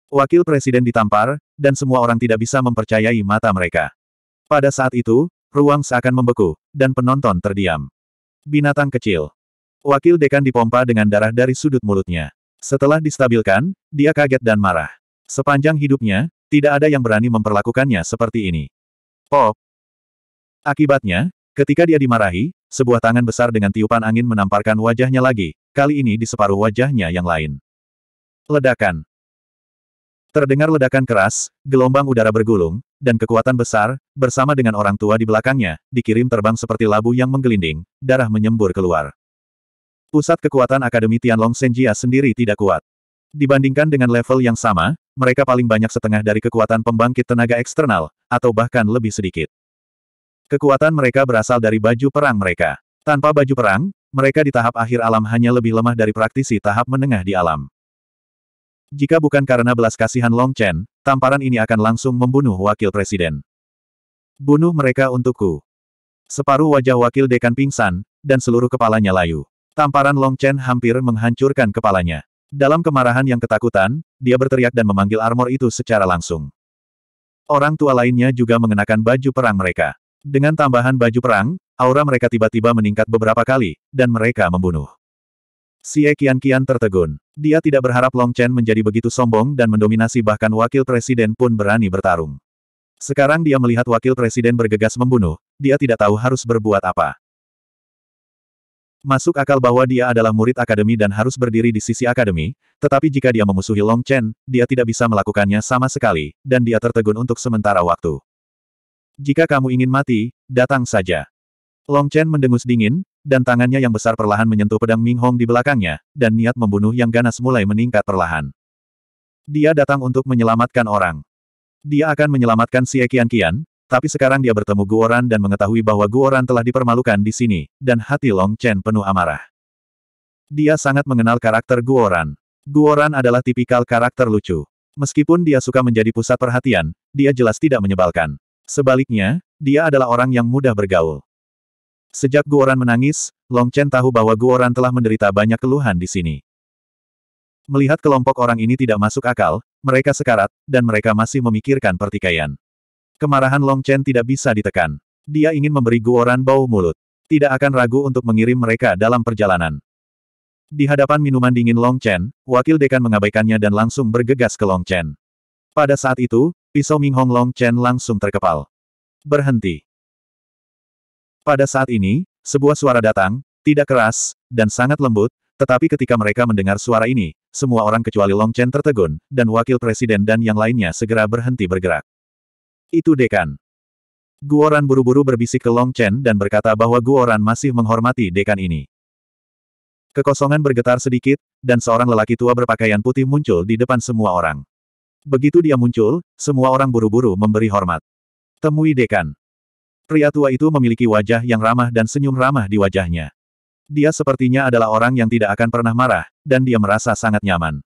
Wakil Presiden ditampar, dan semua orang tidak bisa mempercayai mata mereka. Pada saat itu, ruang seakan membeku, dan penonton terdiam. Binatang kecil. Wakil dekan dipompa dengan darah dari sudut mulutnya. Setelah distabilkan, dia kaget dan marah. Sepanjang hidupnya, tidak ada yang berani memperlakukannya seperti ini. Pop! Akibatnya, ketika dia dimarahi, sebuah tangan besar dengan tiupan angin menamparkan wajahnya lagi, kali ini di separuh wajahnya yang lain. Ledakan. Terdengar ledakan keras, gelombang udara bergulung, dan kekuatan besar, bersama dengan orang tua di belakangnya, dikirim terbang seperti labu yang menggelinding, darah menyembur keluar. Pusat kekuatan Akademi Tianlong Senjia sendiri tidak kuat. Dibandingkan dengan level yang sama, mereka paling banyak setengah dari kekuatan pembangkit tenaga eksternal, atau bahkan lebih sedikit. Kekuatan mereka berasal dari baju perang mereka. Tanpa baju perang, mereka di tahap akhir alam hanya lebih lemah dari praktisi tahap menengah di alam. Jika bukan karena belas kasihan Long Chen, tamparan ini akan langsung membunuh wakil presiden. Bunuh mereka untukku. Separuh wajah wakil dekan pingsan, dan seluruh kepalanya layu. Tamparan Long Chen hampir menghancurkan kepalanya. Dalam kemarahan yang ketakutan, dia berteriak dan memanggil armor itu secara langsung. Orang tua lainnya juga mengenakan baju perang mereka. Dengan tambahan baju perang, aura mereka tiba-tiba meningkat beberapa kali, dan mereka membunuh. Xie Qian-Qian tertegun. Dia tidak berharap Long Chen menjadi begitu sombong dan mendominasi bahkan wakil presiden pun berani bertarung. Sekarang dia melihat wakil presiden bergegas membunuh, dia tidak tahu harus berbuat apa. Masuk akal bahwa dia adalah murid akademi dan harus berdiri di sisi akademi, tetapi jika dia memusuhi Long Chen, dia tidak bisa melakukannya sama sekali, dan dia tertegun untuk sementara waktu. Jika kamu ingin mati, datang saja. Long Chen mendengus dingin, dan tangannya yang besar perlahan menyentuh pedang Ming Hong di belakangnya, dan niat membunuh yang ganas mulai meningkat perlahan. Dia datang untuk menyelamatkan orang. Dia akan menyelamatkan si Ekian Kian, tapi sekarang dia bertemu Guoran dan mengetahui bahwa Guoran telah dipermalukan di sini, dan hati Long Chen penuh amarah. Dia sangat mengenal karakter Guoran. Guoran adalah tipikal karakter lucu. Meskipun dia suka menjadi pusat perhatian, dia jelas tidak menyebalkan. Sebaliknya, dia adalah orang yang mudah bergaul. Sejak Guoran menangis, Long Chen tahu bahwa Guoran telah menderita banyak keluhan di sini. Melihat kelompok orang ini tidak masuk akal, mereka sekarat, dan mereka masih memikirkan pertikaian. Kemarahan Long Chen tidak bisa ditekan. Dia ingin memberi Guoran bau mulut. Tidak akan ragu untuk mengirim mereka dalam perjalanan. Di hadapan minuman dingin Long Chen, wakil dekan mengabaikannya dan langsung bergegas ke Long Chen. Pada saat itu, pisau Ming Hong Long Chen langsung terkepal. Berhenti. Pada saat ini, sebuah suara datang, tidak keras, dan sangat lembut, tetapi ketika mereka mendengar suara ini, semua orang kecuali Long Chen tertegun, dan wakil presiden dan yang lainnya segera berhenti bergerak. Itu dekan. Guoran buru-buru berbisik ke Long Chen dan berkata bahwa Guoran masih menghormati dekan ini. Kekosongan bergetar sedikit, dan seorang lelaki tua berpakaian putih muncul di depan semua orang. Begitu dia muncul, semua orang buru-buru memberi hormat. Temui dekan. Pria tua itu memiliki wajah yang ramah dan senyum ramah di wajahnya. Dia sepertinya adalah orang yang tidak akan pernah marah, dan dia merasa sangat nyaman.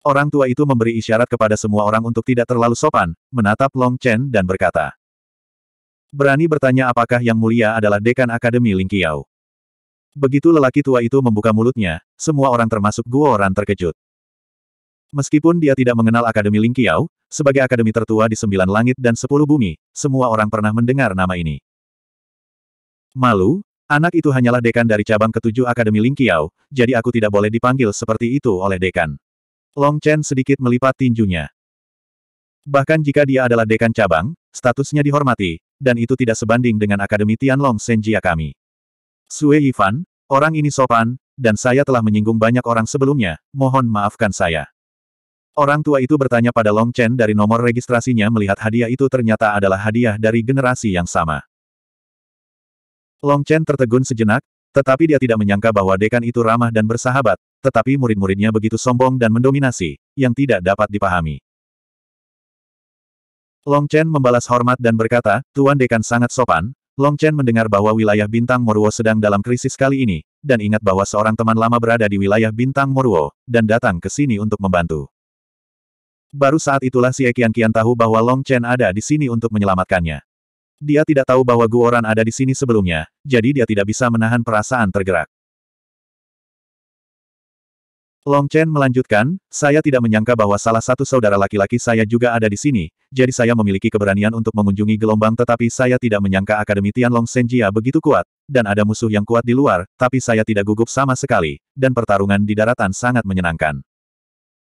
Orang tua itu memberi isyarat kepada semua orang untuk tidak terlalu sopan, menatap Long Chen dan berkata. Berani bertanya apakah yang mulia adalah dekan Akademi Lingqiao. Begitu lelaki tua itu membuka mulutnya, semua orang termasuk Guo Ran terkejut. Meskipun dia tidak mengenal Akademi Lingqiao, sebagai akademi tertua di sembilan langit dan sepuluh bumi, semua orang pernah mendengar nama ini. Malu, anak itu hanyalah dekan dari cabang ketujuh Akademi Lingqiao, jadi aku tidak boleh dipanggil seperti itu oleh dekan. Long Chen sedikit melipat tinjunya. Bahkan jika dia adalah dekan cabang, statusnya dihormati, dan itu tidak sebanding dengan Akademi Tianlong Senjia kami. Sue Yifan, orang ini sopan, dan saya telah menyinggung banyak orang sebelumnya, mohon maafkan saya. Orang tua itu bertanya pada Long Chen dari nomor registrasinya melihat hadiah itu ternyata adalah hadiah dari generasi yang sama. Long Chen tertegun sejenak, tetapi dia tidak menyangka bahwa dekan itu ramah dan bersahabat, tetapi murid-muridnya begitu sombong dan mendominasi, yang tidak dapat dipahami. Long Chen membalas hormat dan berkata, Tuan Dekan sangat sopan, Long Chen mendengar bahwa wilayah Bintang Moruo sedang dalam krisis kali ini, dan ingat bahwa seorang teman lama berada di wilayah Bintang Moruo, dan datang ke sini untuk membantu. Baru saat itulah si Ekian Kian tahu bahwa Long Chen ada di sini untuk menyelamatkannya. Dia tidak tahu bahwa Guoran ada di sini sebelumnya, jadi dia tidak bisa menahan perasaan tergerak. Long Chen melanjutkan, saya tidak menyangka bahwa salah satu saudara laki-laki saya juga ada di sini, jadi saya memiliki keberanian untuk mengunjungi gelombang tetapi saya tidak menyangka Akademi Tianlong Senjia begitu kuat, dan ada musuh yang kuat di luar, tapi saya tidak gugup sama sekali, dan pertarungan di daratan sangat menyenangkan.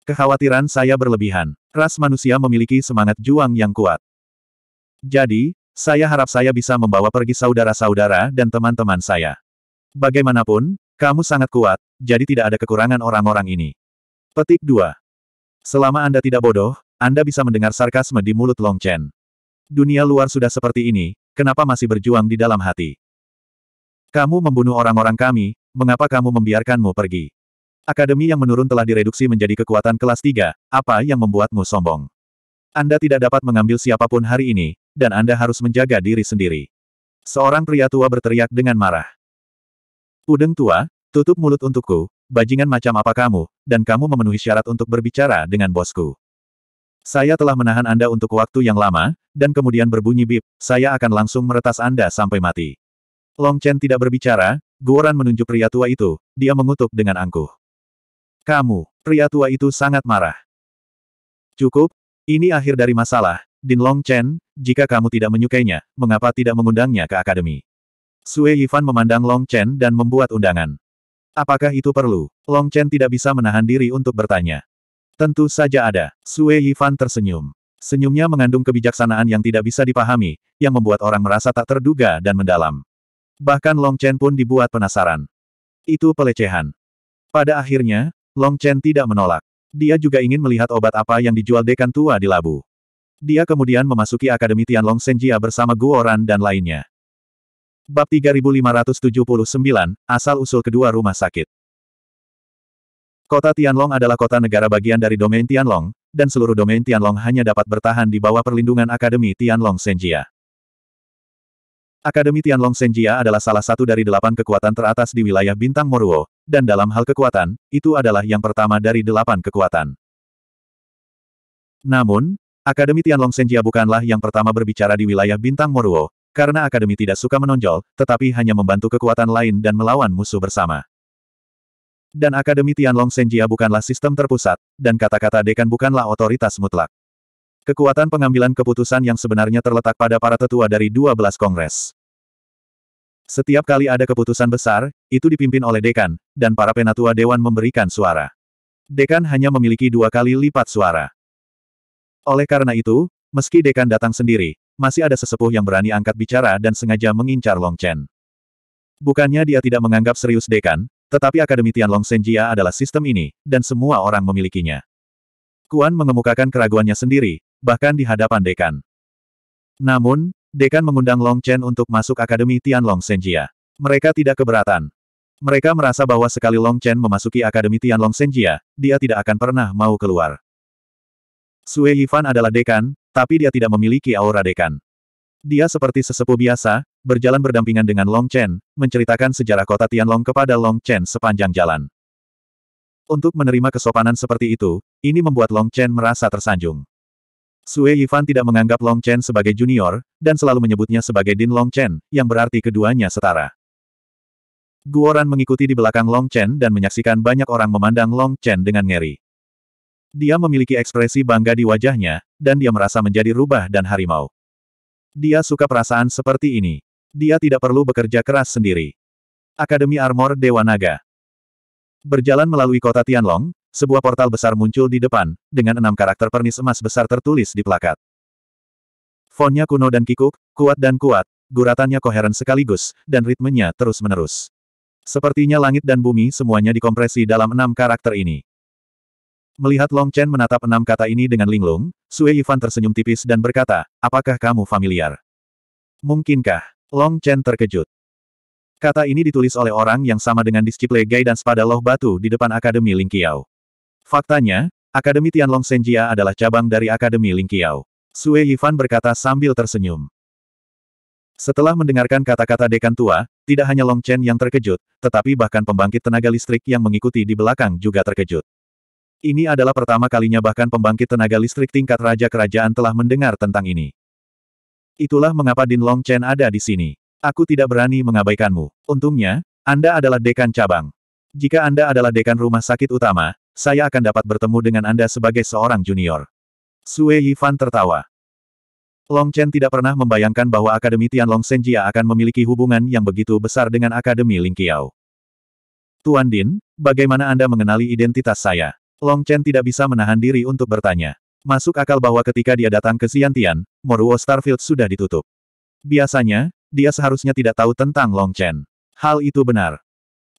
Kekhawatiran saya berlebihan. Ras manusia memiliki semangat juang yang kuat. Jadi, saya harap saya bisa membawa pergi saudara-saudara dan teman-teman saya. Bagaimanapun, kamu sangat kuat, jadi tidak ada kekurangan orang-orang ini. Petik 2. Selama Anda tidak bodoh, Anda bisa mendengar sarkasme di mulut Long Chen. Dunia luar sudah seperti ini, kenapa masih berjuang di dalam hati? Kamu membunuh orang-orang kami, mengapa kamu membiarkanmu pergi? Akademi yang menurun telah direduksi menjadi kekuatan kelas 3, apa yang membuatmu sombong? Anda tidak dapat mengambil siapapun hari ini, dan Anda harus menjaga diri sendiri. Seorang pria tua berteriak dengan marah. Udeng tua, tutup mulut untukku, bajingan macam apa kamu, dan kamu memenuhi syarat untuk berbicara dengan bosku. Saya telah menahan Anda untuk waktu yang lama, dan kemudian berbunyi bip, saya akan langsung meretas Anda sampai mati. Long Chen tidak berbicara, Guoran menunjuk pria tua itu, dia mengutuk dengan angkuh. Kamu, pria tua itu sangat marah. Cukup, ini akhir dari masalah, Din Long Chen, jika kamu tidak menyukainya, mengapa tidak mengundangnya ke akademi? Sue Yifan memandang Long Chen dan membuat undangan. Apakah itu perlu? Long Chen tidak bisa menahan diri untuk bertanya. Tentu saja ada. Sue Yifan tersenyum. Senyumnya mengandung kebijaksanaan yang tidak bisa dipahami, yang membuat orang merasa tak terduga dan mendalam. Bahkan Long Chen pun dibuat penasaran. Itu pelecehan. Pada akhirnya, Long Chen tidak menolak. Dia juga ingin melihat obat apa yang dijual dekan tua di labu. Dia kemudian memasuki Akademi Tianlong Senjia bersama Guoran dan lainnya. Bab 3579, Asal-Usul Kedua Rumah Sakit Kota Tianlong adalah kota negara bagian dari domain Tianlong, dan seluruh domain Tianlong hanya dapat bertahan di bawah perlindungan Akademi Tianlong Senjia. Akademi Tianlong Senjia adalah salah satu dari delapan kekuatan teratas di wilayah Bintang Moruo, dan dalam hal kekuatan, itu adalah yang pertama dari delapan kekuatan. Namun, Akademi Tianlong Senjia bukanlah yang pertama berbicara di wilayah Bintang Moruo, karena Akademi tidak suka menonjol, tetapi hanya membantu kekuatan lain dan melawan musuh bersama. Dan Akademi Tianlong Senjia bukanlah sistem terpusat, dan kata-kata dekan bukanlah otoritas mutlak. Kekuatan pengambilan keputusan yang sebenarnya terletak pada para tetua dari 12 kongres. Setiap kali ada keputusan besar, itu dipimpin oleh dekan, dan para penatua dewan memberikan suara. Dekan hanya memiliki dua kali lipat suara. Oleh karena itu, meski dekan datang sendiri, masih ada sesepuh yang berani angkat bicara dan sengaja mengincar Long Chen. Bukannya dia tidak menganggap serius dekan, tetapi Akademi Tianlong Senjia adalah sistem ini, dan semua orang memilikinya. Kuan mengemukakan keraguannya sendiri, bahkan di hadapan dekan. Namun, dekan mengundang Long Chen untuk masuk Akademi Tianlong Senjia. Mereka tidak keberatan. Mereka merasa bahwa sekali Long Chen memasuki Akademi Tianlong Senjia, dia tidak akan pernah mau keluar. Sue Yifan adalah dekan, tapi dia tidak memiliki aura dekan. Dia seperti sesepuh biasa, berjalan berdampingan dengan Long Chen, menceritakan sejarah kota Tianlong kepada Long Chen sepanjang jalan. Untuk menerima kesopanan seperti itu, ini membuat Long Chen merasa tersanjung. Sue Yifan tidak menganggap Long Chen sebagai junior, dan selalu menyebutnya sebagai Din Long Chen, yang berarti keduanya setara. Guoran mengikuti di belakang Long Chen dan menyaksikan banyak orang memandang Long Chen dengan ngeri. Dia memiliki ekspresi bangga di wajahnya, dan dia merasa menjadi rubah dan harimau. Dia suka perasaan seperti ini. Dia tidak perlu bekerja keras sendiri. Akademi Armor Dewa Naga Berjalan melalui kota Tianlong, sebuah portal besar muncul di depan, dengan enam karakter pernis emas besar tertulis di plakat. Fontnya kuno dan kikuk, kuat dan kuat, guratannya koheren sekaligus, dan ritmenya terus-menerus. Sepertinya langit dan bumi semuanya dikompresi dalam enam karakter ini. Melihat Long Chen menatap enam kata ini dengan linglung, Sue Yifan tersenyum tipis dan berkata, apakah kamu familiar? Mungkinkah? Long Chen terkejut. Kata ini ditulis oleh orang yang sama dengan disciple Gai dan spada Loh Batu di depan Akademi Ling Lingqiao. Faktanya, Akademi Tianlong Senjia adalah cabang dari Akademi Ling Lingqiao. Sue Yifan berkata sambil tersenyum. Setelah mendengarkan kata-kata dekan tua, tidak hanya Long Chen yang terkejut, tetapi bahkan pembangkit tenaga listrik yang mengikuti di belakang juga terkejut. Ini adalah pertama kalinya bahkan pembangkit tenaga listrik tingkat Raja Kerajaan telah mendengar tentang ini. Itulah mengapa Din Long Chen ada di sini. Aku tidak berani mengabaikanmu. Untungnya, Anda adalah dekan cabang. Jika Anda adalah dekan rumah sakit utama, saya akan dapat bertemu dengan Anda sebagai seorang junior. Sue Yifan tertawa. Long Chen tidak pernah membayangkan bahwa Akademi Tianlong Senjia akan memiliki hubungan yang begitu besar dengan Akademi Ling Lingqiao. Tuan Din, bagaimana Anda mengenali identitas saya? Long Chen tidak bisa menahan diri untuk bertanya. Masuk akal bahwa ketika dia datang ke Siantian, Moruo Starfield sudah ditutup. Biasanya, dia seharusnya tidak tahu tentang Long Chen. Hal itu benar.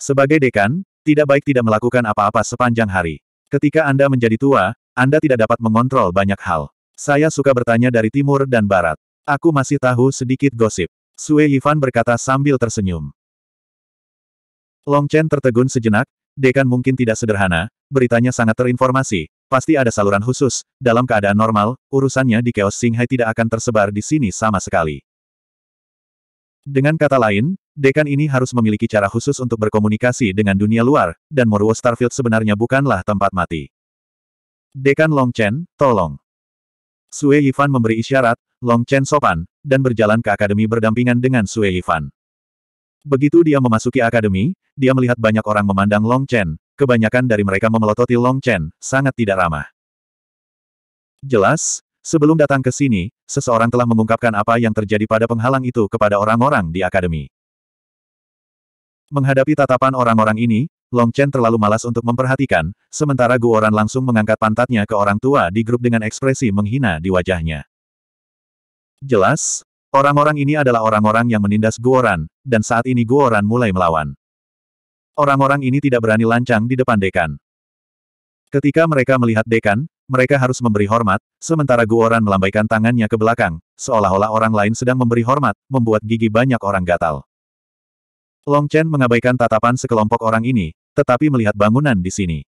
Sebagai dekan, tidak baik tidak melakukan apa-apa sepanjang hari. Ketika Anda menjadi tua, Anda tidak dapat mengontrol banyak hal. Saya suka bertanya dari timur dan barat. Aku masih tahu sedikit gosip. Sue Yifan berkata sambil tersenyum. Long Chen tertegun sejenak, Dekan mungkin tidak sederhana, beritanya sangat terinformasi, pasti ada saluran khusus, dalam keadaan normal, urusannya di Chaos Singhai tidak akan tersebar di sini sama sekali. Dengan kata lain, Dekan ini harus memiliki cara khusus untuk berkomunikasi dengan dunia luar, dan Moruo Starfield sebenarnya bukanlah tempat mati. Dekan Long Chen, tolong. Sue Yifan memberi isyarat, Long Chen sopan, dan berjalan ke akademi berdampingan dengan Sue Yifan. Begitu dia memasuki akademi, dia melihat banyak orang memandang Long Chen, kebanyakan dari mereka memelototi Long Chen, sangat tidak ramah. Jelas, sebelum datang ke sini, seseorang telah mengungkapkan apa yang terjadi pada penghalang itu kepada orang-orang di akademi. Menghadapi tatapan orang-orang ini, Long Chen terlalu malas untuk memperhatikan, sementara Guoran langsung mengangkat pantatnya ke orang tua di grup dengan ekspresi menghina di wajahnya. Jelas, Orang-orang ini adalah orang-orang yang menindas Guoran, dan saat ini Guoran mulai melawan. Orang-orang ini tidak berani lancang di depan dekan. Ketika mereka melihat dekan, mereka harus memberi hormat, sementara Guoran melambaikan tangannya ke belakang, seolah-olah orang lain sedang memberi hormat, membuat gigi banyak orang gatal. Long Chen mengabaikan tatapan sekelompok orang ini, tetapi melihat bangunan di sini.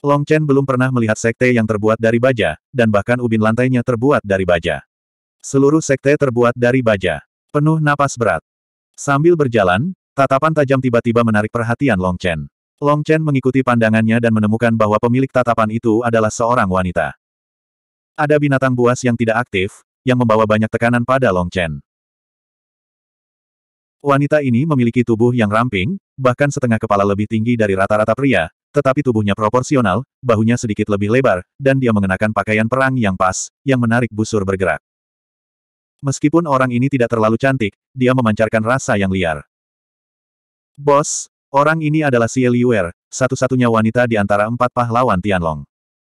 Long Chen belum pernah melihat sekte yang terbuat dari baja, dan bahkan ubin lantainya terbuat dari baja. Seluruh sekte terbuat dari baja. Penuh napas berat. Sambil berjalan, tatapan tajam tiba-tiba menarik perhatian Long Chen. Long Chen mengikuti pandangannya dan menemukan bahwa pemilik tatapan itu adalah seorang wanita. Ada binatang buas yang tidak aktif, yang membawa banyak tekanan pada Long Chen. Wanita ini memiliki tubuh yang ramping, bahkan setengah kepala lebih tinggi dari rata-rata pria, tetapi tubuhnya proporsional, bahunya sedikit lebih lebar, dan dia mengenakan pakaian perang yang pas, yang menarik busur bergerak. Meskipun orang ini tidak terlalu cantik, dia memancarkan rasa yang liar. Bos, orang ini adalah Xie Liuer, satu-satunya wanita di antara empat pahlawan Tianlong.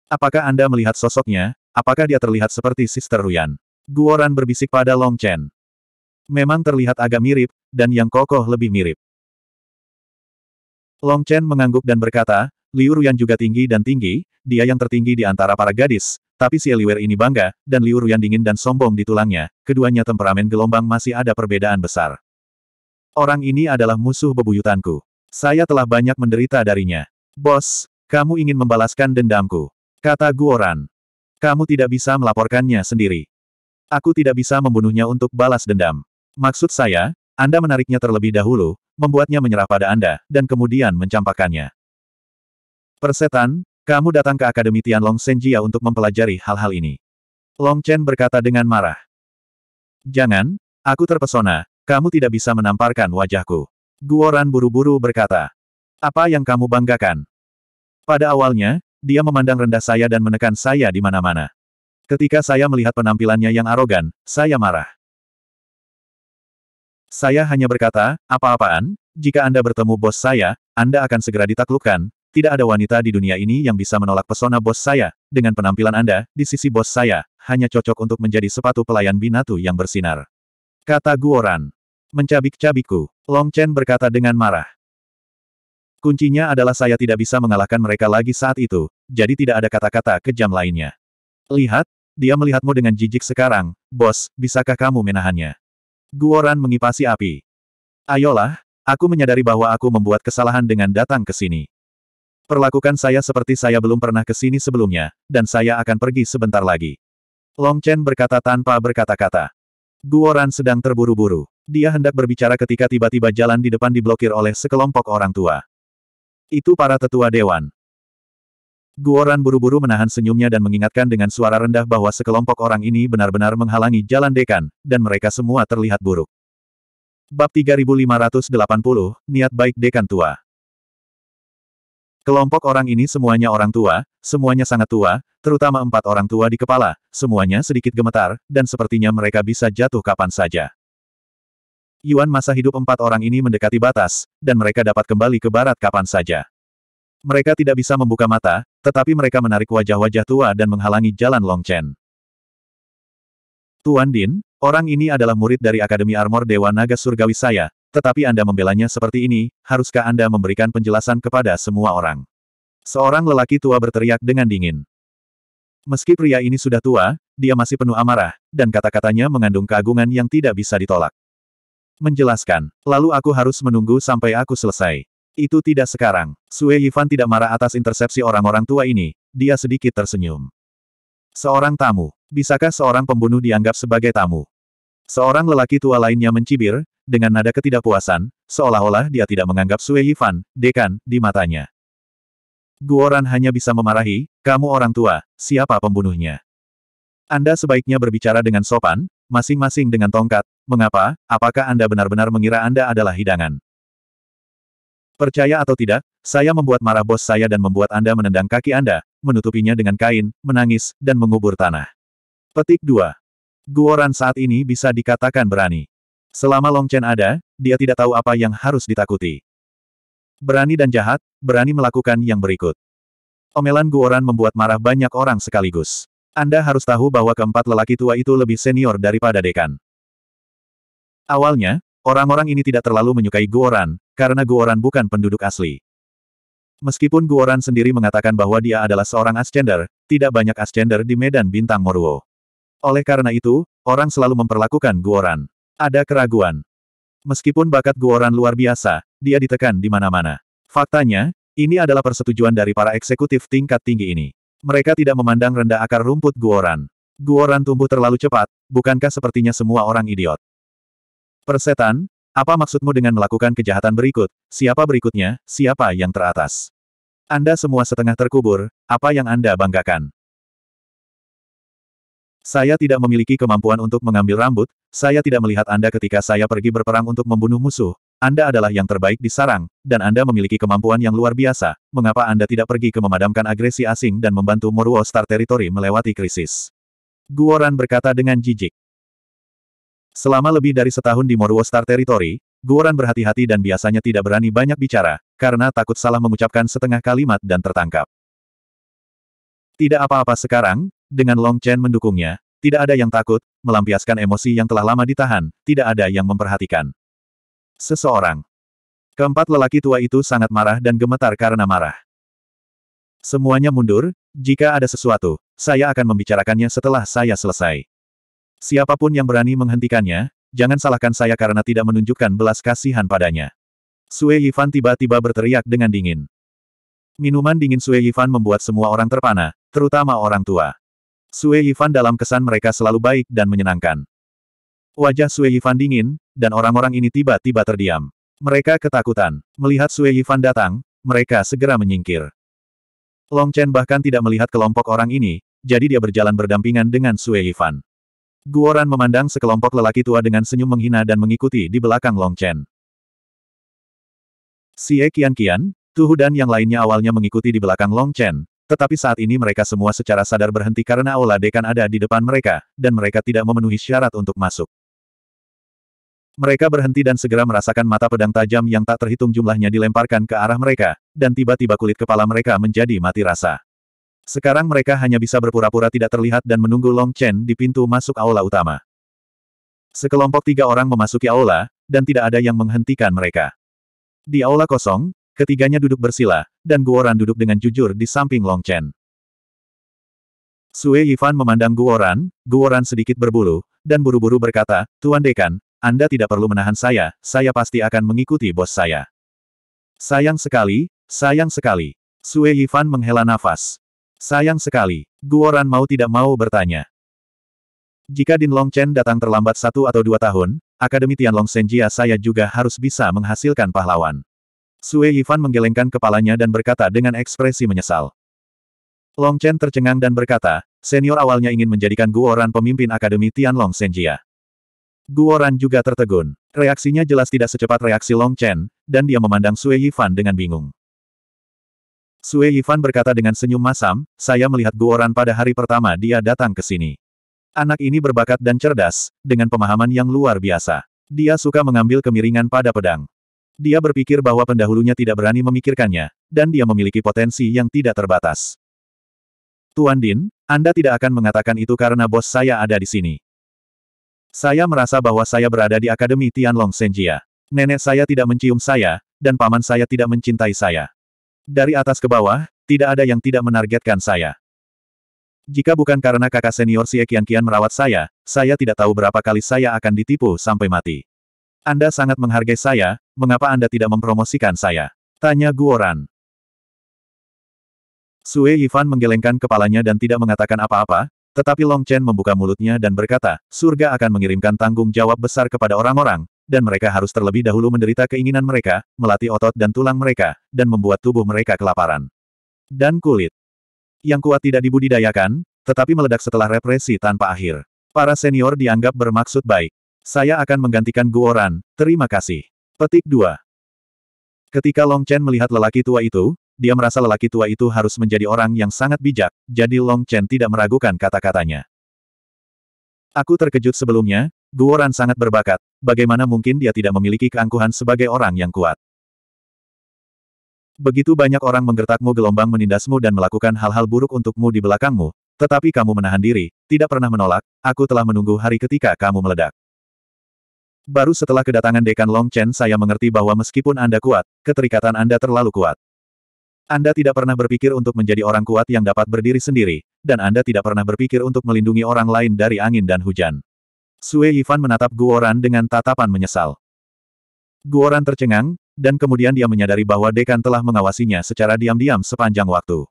Apakah Anda melihat sosoknya? Apakah dia terlihat seperti Sister Ruyan? Guoran berbisik pada Long Chen. Memang terlihat agak mirip, dan yang kokoh lebih mirip. Long Chen mengangguk dan berkata, Liu Ruyan juga tinggi dan tinggi, dia yang tertinggi di antara para gadis, tapi si Eliwer ini bangga, dan Liu Ruyan dingin dan sombong di tulangnya, keduanya temperamen gelombang masih ada perbedaan besar. Orang ini adalah musuh bebuyutanku. Saya telah banyak menderita darinya. Bos, kamu ingin membalaskan dendamku. Kata Guoran. Kamu tidak bisa melaporkannya sendiri. Aku tidak bisa membunuhnya untuk balas dendam. Maksud saya, Anda menariknya terlebih dahulu, membuatnya menyerah pada Anda, dan kemudian mencampakkannya. Persetan, kamu datang ke Akademi Tianlong Senjia untuk mempelajari hal-hal ini. Long Chen berkata dengan marah. Jangan, aku terpesona, kamu tidak bisa menamparkan wajahku. Guoran buru-buru berkata. Apa yang kamu banggakan? Pada awalnya, dia memandang rendah saya dan menekan saya di mana-mana. Ketika saya melihat penampilannya yang arogan, saya marah. Saya hanya berkata, apa-apaan, jika Anda bertemu bos saya, Anda akan segera ditaklukkan, tidak ada wanita di dunia ini yang bisa menolak pesona bos saya, dengan penampilan Anda, di sisi bos saya, hanya cocok untuk menjadi sepatu pelayan binatu yang bersinar. Kata Guoran. Mencabik-cabikku, Long Chen berkata dengan marah. Kuncinya adalah saya tidak bisa mengalahkan mereka lagi saat itu, jadi tidak ada kata-kata kejam lainnya. Lihat, dia melihatmu dengan jijik sekarang, bos, bisakah kamu menahannya? Guoran mengipasi api. Ayolah, aku menyadari bahwa aku membuat kesalahan dengan datang ke sini. Perlakukan saya seperti saya belum pernah ke sini sebelumnya, dan saya akan pergi sebentar lagi. Long Chen berkata tanpa berkata-kata. Guoran sedang terburu-buru. Dia hendak berbicara ketika tiba-tiba jalan di depan diblokir oleh sekelompok orang tua. Itu para tetua dewan. Guoran buru-buru menahan senyumnya dan mengingatkan dengan suara rendah bahwa sekelompok orang ini benar-benar menghalangi jalan dekan, dan mereka semua terlihat buruk. Bab 3580, Niat Baik Dekan Tua Kelompok orang ini semuanya orang tua, semuanya sangat tua, terutama empat orang tua di kepala, semuanya sedikit gemetar, dan sepertinya mereka bisa jatuh kapan saja. Yuan masa hidup empat orang ini mendekati batas, dan mereka dapat kembali ke barat kapan saja. Mereka tidak bisa membuka mata, tetapi mereka menarik wajah-wajah tua dan menghalangi jalan Long Chen. Tuan Din, orang ini adalah murid dari Akademi Armor Dewa Naga Surgawi saya, tetapi Anda membelanya seperti ini, haruskah Anda memberikan penjelasan kepada semua orang? Seorang lelaki tua berteriak dengan dingin. Meski pria ini sudah tua, dia masih penuh amarah, dan kata-katanya mengandung keagungan yang tidak bisa ditolak. Menjelaskan, lalu aku harus menunggu sampai aku selesai. Itu tidak sekarang. Sue Yifan tidak marah atas intersepsi orang-orang tua ini, dia sedikit tersenyum. Seorang tamu. Bisakah seorang pembunuh dianggap sebagai tamu? Seorang lelaki tua lainnya mencibir, dengan nada ketidakpuasan, seolah-olah dia tidak menganggap Sue Yifan, dekan, di matanya. Guoran hanya bisa memarahi, kamu orang tua, siapa pembunuhnya? Anda sebaiknya berbicara dengan sopan, masing-masing dengan tongkat, mengapa, apakah Anda benar-benar mengira Anda adalah hidangan? Percaya atau tidak, saya membuat marah bos saya dan membuat Anda menendang kaki Anda, menutupinya dengan kain, menangis, dan mengubur tanah. Petik 2. Guoran saat ini bisa dikatakan berani. Selama Long Chen ada, dia tidak tahu apa yang harus ditakuti. Berani dan jahat, berani melakukan yang berikut. Omelan Guoran membuat marah banyak orang sekaligus. Anda harus tahu bahwa keempat lelaki tua itu lebih senior daripada dekan. Awalnya, orang-orang ini tidak terlalu menyukai Guoran, karena Guoran bukan penduduk asli. Meskipun Guoran sendiri mengatakan bahwa dia adalah seorang Ascender, tidak banyak Ascender di medan bintang Moruo. Oleh karena itu, orang selalu memperlakukan Guoran. Ada keraguan. Meskipun bakat Guoran luar biasa, dia ditekan di mana-mana. Faktanya, ini adalah persetujuan dari para eksekutif tingkat tinggi ini. Mereka tidak memandang rendah akar rumput Guoran. Guoran tumbuh terlalu cepat, bukankah sepertinya semua orang idiot? Persetan, apa maksudmu dengan melakukan kejahatan berikut? Siapa berikutnya, siapa yang teratas? Anda semua setengah terkubur, apa yang Anda banggakan? Saya tidak memiliki kemampuan untuk mengambil rambut, saya tidak melihat Anda ketika saya pergi berperang untuk membunuh musuh. Anda adalah yang terbaik di sarang, dan Anda memiliki kemampuan yang luar biasa. Mengapa Anda tidak pergi ke memadamkan agresi asing dan membantu Moruo Star Territory melewati krisis? Guoran berkata dengan jijik. Selama lebih dari setahun di Moruo Star Territory, Guoran berhati-hati dan biasanya tidak berani banyak bicara, karena takut salah mengucapkan setengah kalimat dan tertangkap. Tidak apa-apa sekarang, dengan Long Chen mendukungnya, tidak ada yang takut, melampiaskan emosi yang telah lama ditahan, tidak ada yang memperhatikan. Seseorang. Keempat lelaki tua itu sangat marah dan gemetar karena marah. Semuanya mundur, jika ada sesuatu, saya akan membicarakannya setelah saya selesai. Siapapun yang berani menghentikannya, jangan salahkan saya karena tidak menunjukkan belas kasihan padanya. Sue Yifan tiba-tiba berteriak dengan dingin. Minuman dingin Sue Yifan membuat semua orang terpana, terutama orang tua. Sue Yifan dalam kesan mereka selalu baik dan menyenangkan. Wajah Sue Yifan dingin, dan orang-orang ini tiba-tiba terdiam. Mereka ketakutan. Melihat Sue Yifan datang, mereka segera menyingkir. Long Chen bahkan tidak melihat kelompok orang ini, jadi dia berjalan berdampingan dengan Sue Yifan. Guoran memandang sekelompok lelaki tua dengan senyum menghina dan mengikuti di belakang Long Chen. Xie Qian Qian, Tuhu dan yang lainnya awalnya mengikuti di belakang Long Chen, tetapi saat ini mereka semua secara sadar berhenti karena aula dekan ada di depan mereka, dan mereka tidak memenuhi syarat untuk masuk. Mereka berhenti dan segera merasakan mata pedang tajam yang tak terhitung jumlahnya dilemparkan ke arah mereka, dan tiba-tiba kulit kepala mereka menjadi mati rasa. Sekarang mereka hanya bisa berpura-pura tidak terlihat dan menunggu Long Chen di pintu masuk aula utama. Sekelompok tiga orang memasuki aula, dan tidak ada yang menghentikan mereka. Di aula kosong, Ketiganya duduk bersila, dan Guoran duduk dengan jujur di samping Long Chen. Sue Yifan memandang Guoran, Guoran sedikit berbulu, dan buru-buru berkata, Tuan Dekan, Anda tidak perlu menahan saya, saya pasti akan mengikuti bos saya. Sayang sekali, sayang sekali. Sue Yifan menghela nafas. Sayang sekali, Guoran mau tidak mau bertanya. Jika Din Long Chen datang terlambat satu atau dua tahun, Akademi Tianlong Senjia saya juga harus bisa menghasilkan pahlawan. Sue Yifan menggelengkan kepalanya dan berkata dengan ekspresi menyesal. Long Chen tercengang dan berkata, senior awalnya ingin menjadikan Guoran pemimpin Akademi Tianlong Senjia. Guoran juga tertegun. Reaksinya jelas tidak secepat reaksi Long Chen, dan dia memandang Sue Yifan dengan bingung. Sue Yifan berkata dengan senyum masam, saya melihat Guoran pada hari pertama dia datang ke sini. Anak ini berbakat dan cerdas, dengan pemahaman yang luar biasa. Dia suka mengambil kemiringan pada pedang. Dia berpikir bahwa pendahulunya tidak berani memikirkannya, dan dia memiliki potensi yang tidak terbatas. Tuan Din, Anda tidak akan mengatakan itu karena bos saya ada di sini. Saya merasa bahwa saya berada di Akademi Tianlong Senjia. Nenek saya tidak mencium saya, dan paman saya tidak mencintai saya. Dari atas ke bawah, tidak ada yang tidak menargetkan saya. Jika bukan karena kakak senior si Kian Kian merawat saya, saya tidak tahu berapa kali saya akan ditipu sampai mati. Anda sangat menghargai saya, mengapa Anda tidak mempromosikan saya? Tanya Guoran. Sue Yifan menggelengkan kepalanya dan tidak mengatakan apa-apa, tetapi Long Chen membuka mulutnya dan berkata, surga akan mengirimkan tanggung jawab besar kepada orang-orang, dan mereka harus terlebih dahulu menderita keinginan mereka, melatih otot dan tulang mereka, dan membuat tubuh mereka kelaparan. Dan kulit. Yang kuat tidak dibudidayakan, tetapi meledak setelah represi tanpa akhir. Para senior dianggap bermaksud baik. Saya akan menggantikan Guoran, terima kasih. Petik 2. Ketika Long Chen melihat lelaki tua itu, dia merasa lelaki tua itu harus menjadi orang yang sangat bijak, jadi Long Chen tidak meragukan kata-katanya. Aku terkejut sebelumnya, Guoran sangat berbakat, bagaimana mungkin dia tidak memiliki keangkuhan sebagai orang yang kuat. Begitu banyak orang menggertakmu gelombang menindasmu dan melakukan hal-hal buruk untukmu di belakangmu, tetapi kamu menahan diri, tidak pernah menolak, aku telah menunggu hari ketika kamu meledak. Baru setelah kedatangan Dekan Long Chen saya mengerti bahwa meskipun Anda kuat, keterikatan Anda terlalu kuat. Anda tidak pernah berpikir untuk menjadi orang kuat yang dapat berdiri sendiri, dan Anda tidak pernah berpikir untuk melindungi orang lain dari angin dan hujan. Sue Yifan menatap Guoran dengan tatapan menyesal. Guoran tercengang, dan kemudian dia menyadari bahwa Dekan telah mengawasinya secara diam-diam sepanjang waktu.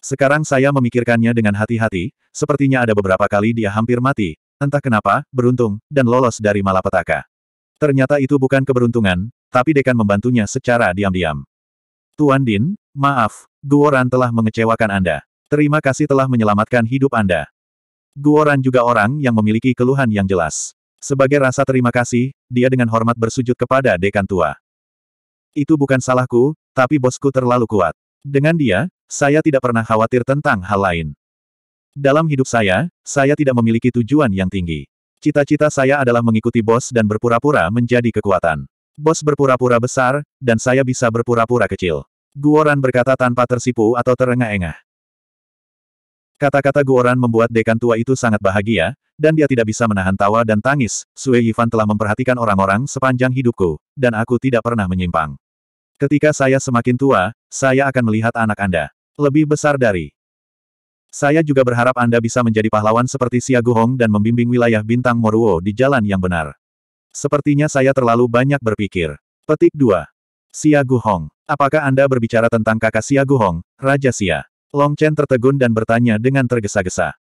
Sekarang saya memikirkannya dengan hati-hati, sepertinya ada beberapa kali dia hampir mati, Entah kenapa, beruntung, dan lolos dari malapetaka. Ternyata itu bukan keberuntungan, tapi Dekan membantunya secara diam-diam. Tuan Din, maaf, Guoran telah mengecewakan Anda. Terima kasih telah menyelamatkan hidup Anda. Guoran juga orang yang memiliki keluhan yang jelas. Sebagai rasa terima kasih, dia dengan hormat bersujud kepada dekan tua. Itu bukan salahku, tapi bosku terlalu kuat. Dengan dia, saya tidak pernah khawatir tentang hal lain. Dalam hidup saya, saya tidak memiliki tujuan yang tinggi. Cita-cita saya adalah mengikuti bos dan berpura-pura menjadi kekuatan. Bos berpura-pura besar, dan saya bisa berpura-pura kecil. Guoran berkata tanpa tersipu atau terengah-engah. Kata-kata Guoran membuat dekan tua itu sangat bahagia, dan dia tidak bisa menahan tawa dan tangis. Sue Yifan telah memperhatikan orang-orang sepanjang hidupku, dan aku tidak pernah menyimpang. Ketika saya semakin tua, saya akan melihat anak Anda. Lebih besar dari saya juga berharap Anda bisa menjadi pahlawan seperti Siaguhong Hong dan membimbing wilayah bintang Moruo di jalan yang benar. Sepertinya saya terlalu banyak berpikir. Petik 2. Siagu Hong. Apakah Anda berbicara tentang kakak Siaguhong, Hong, Raja Xia? Long Chen tertegun dan bertanya dengan tergesa-gesa.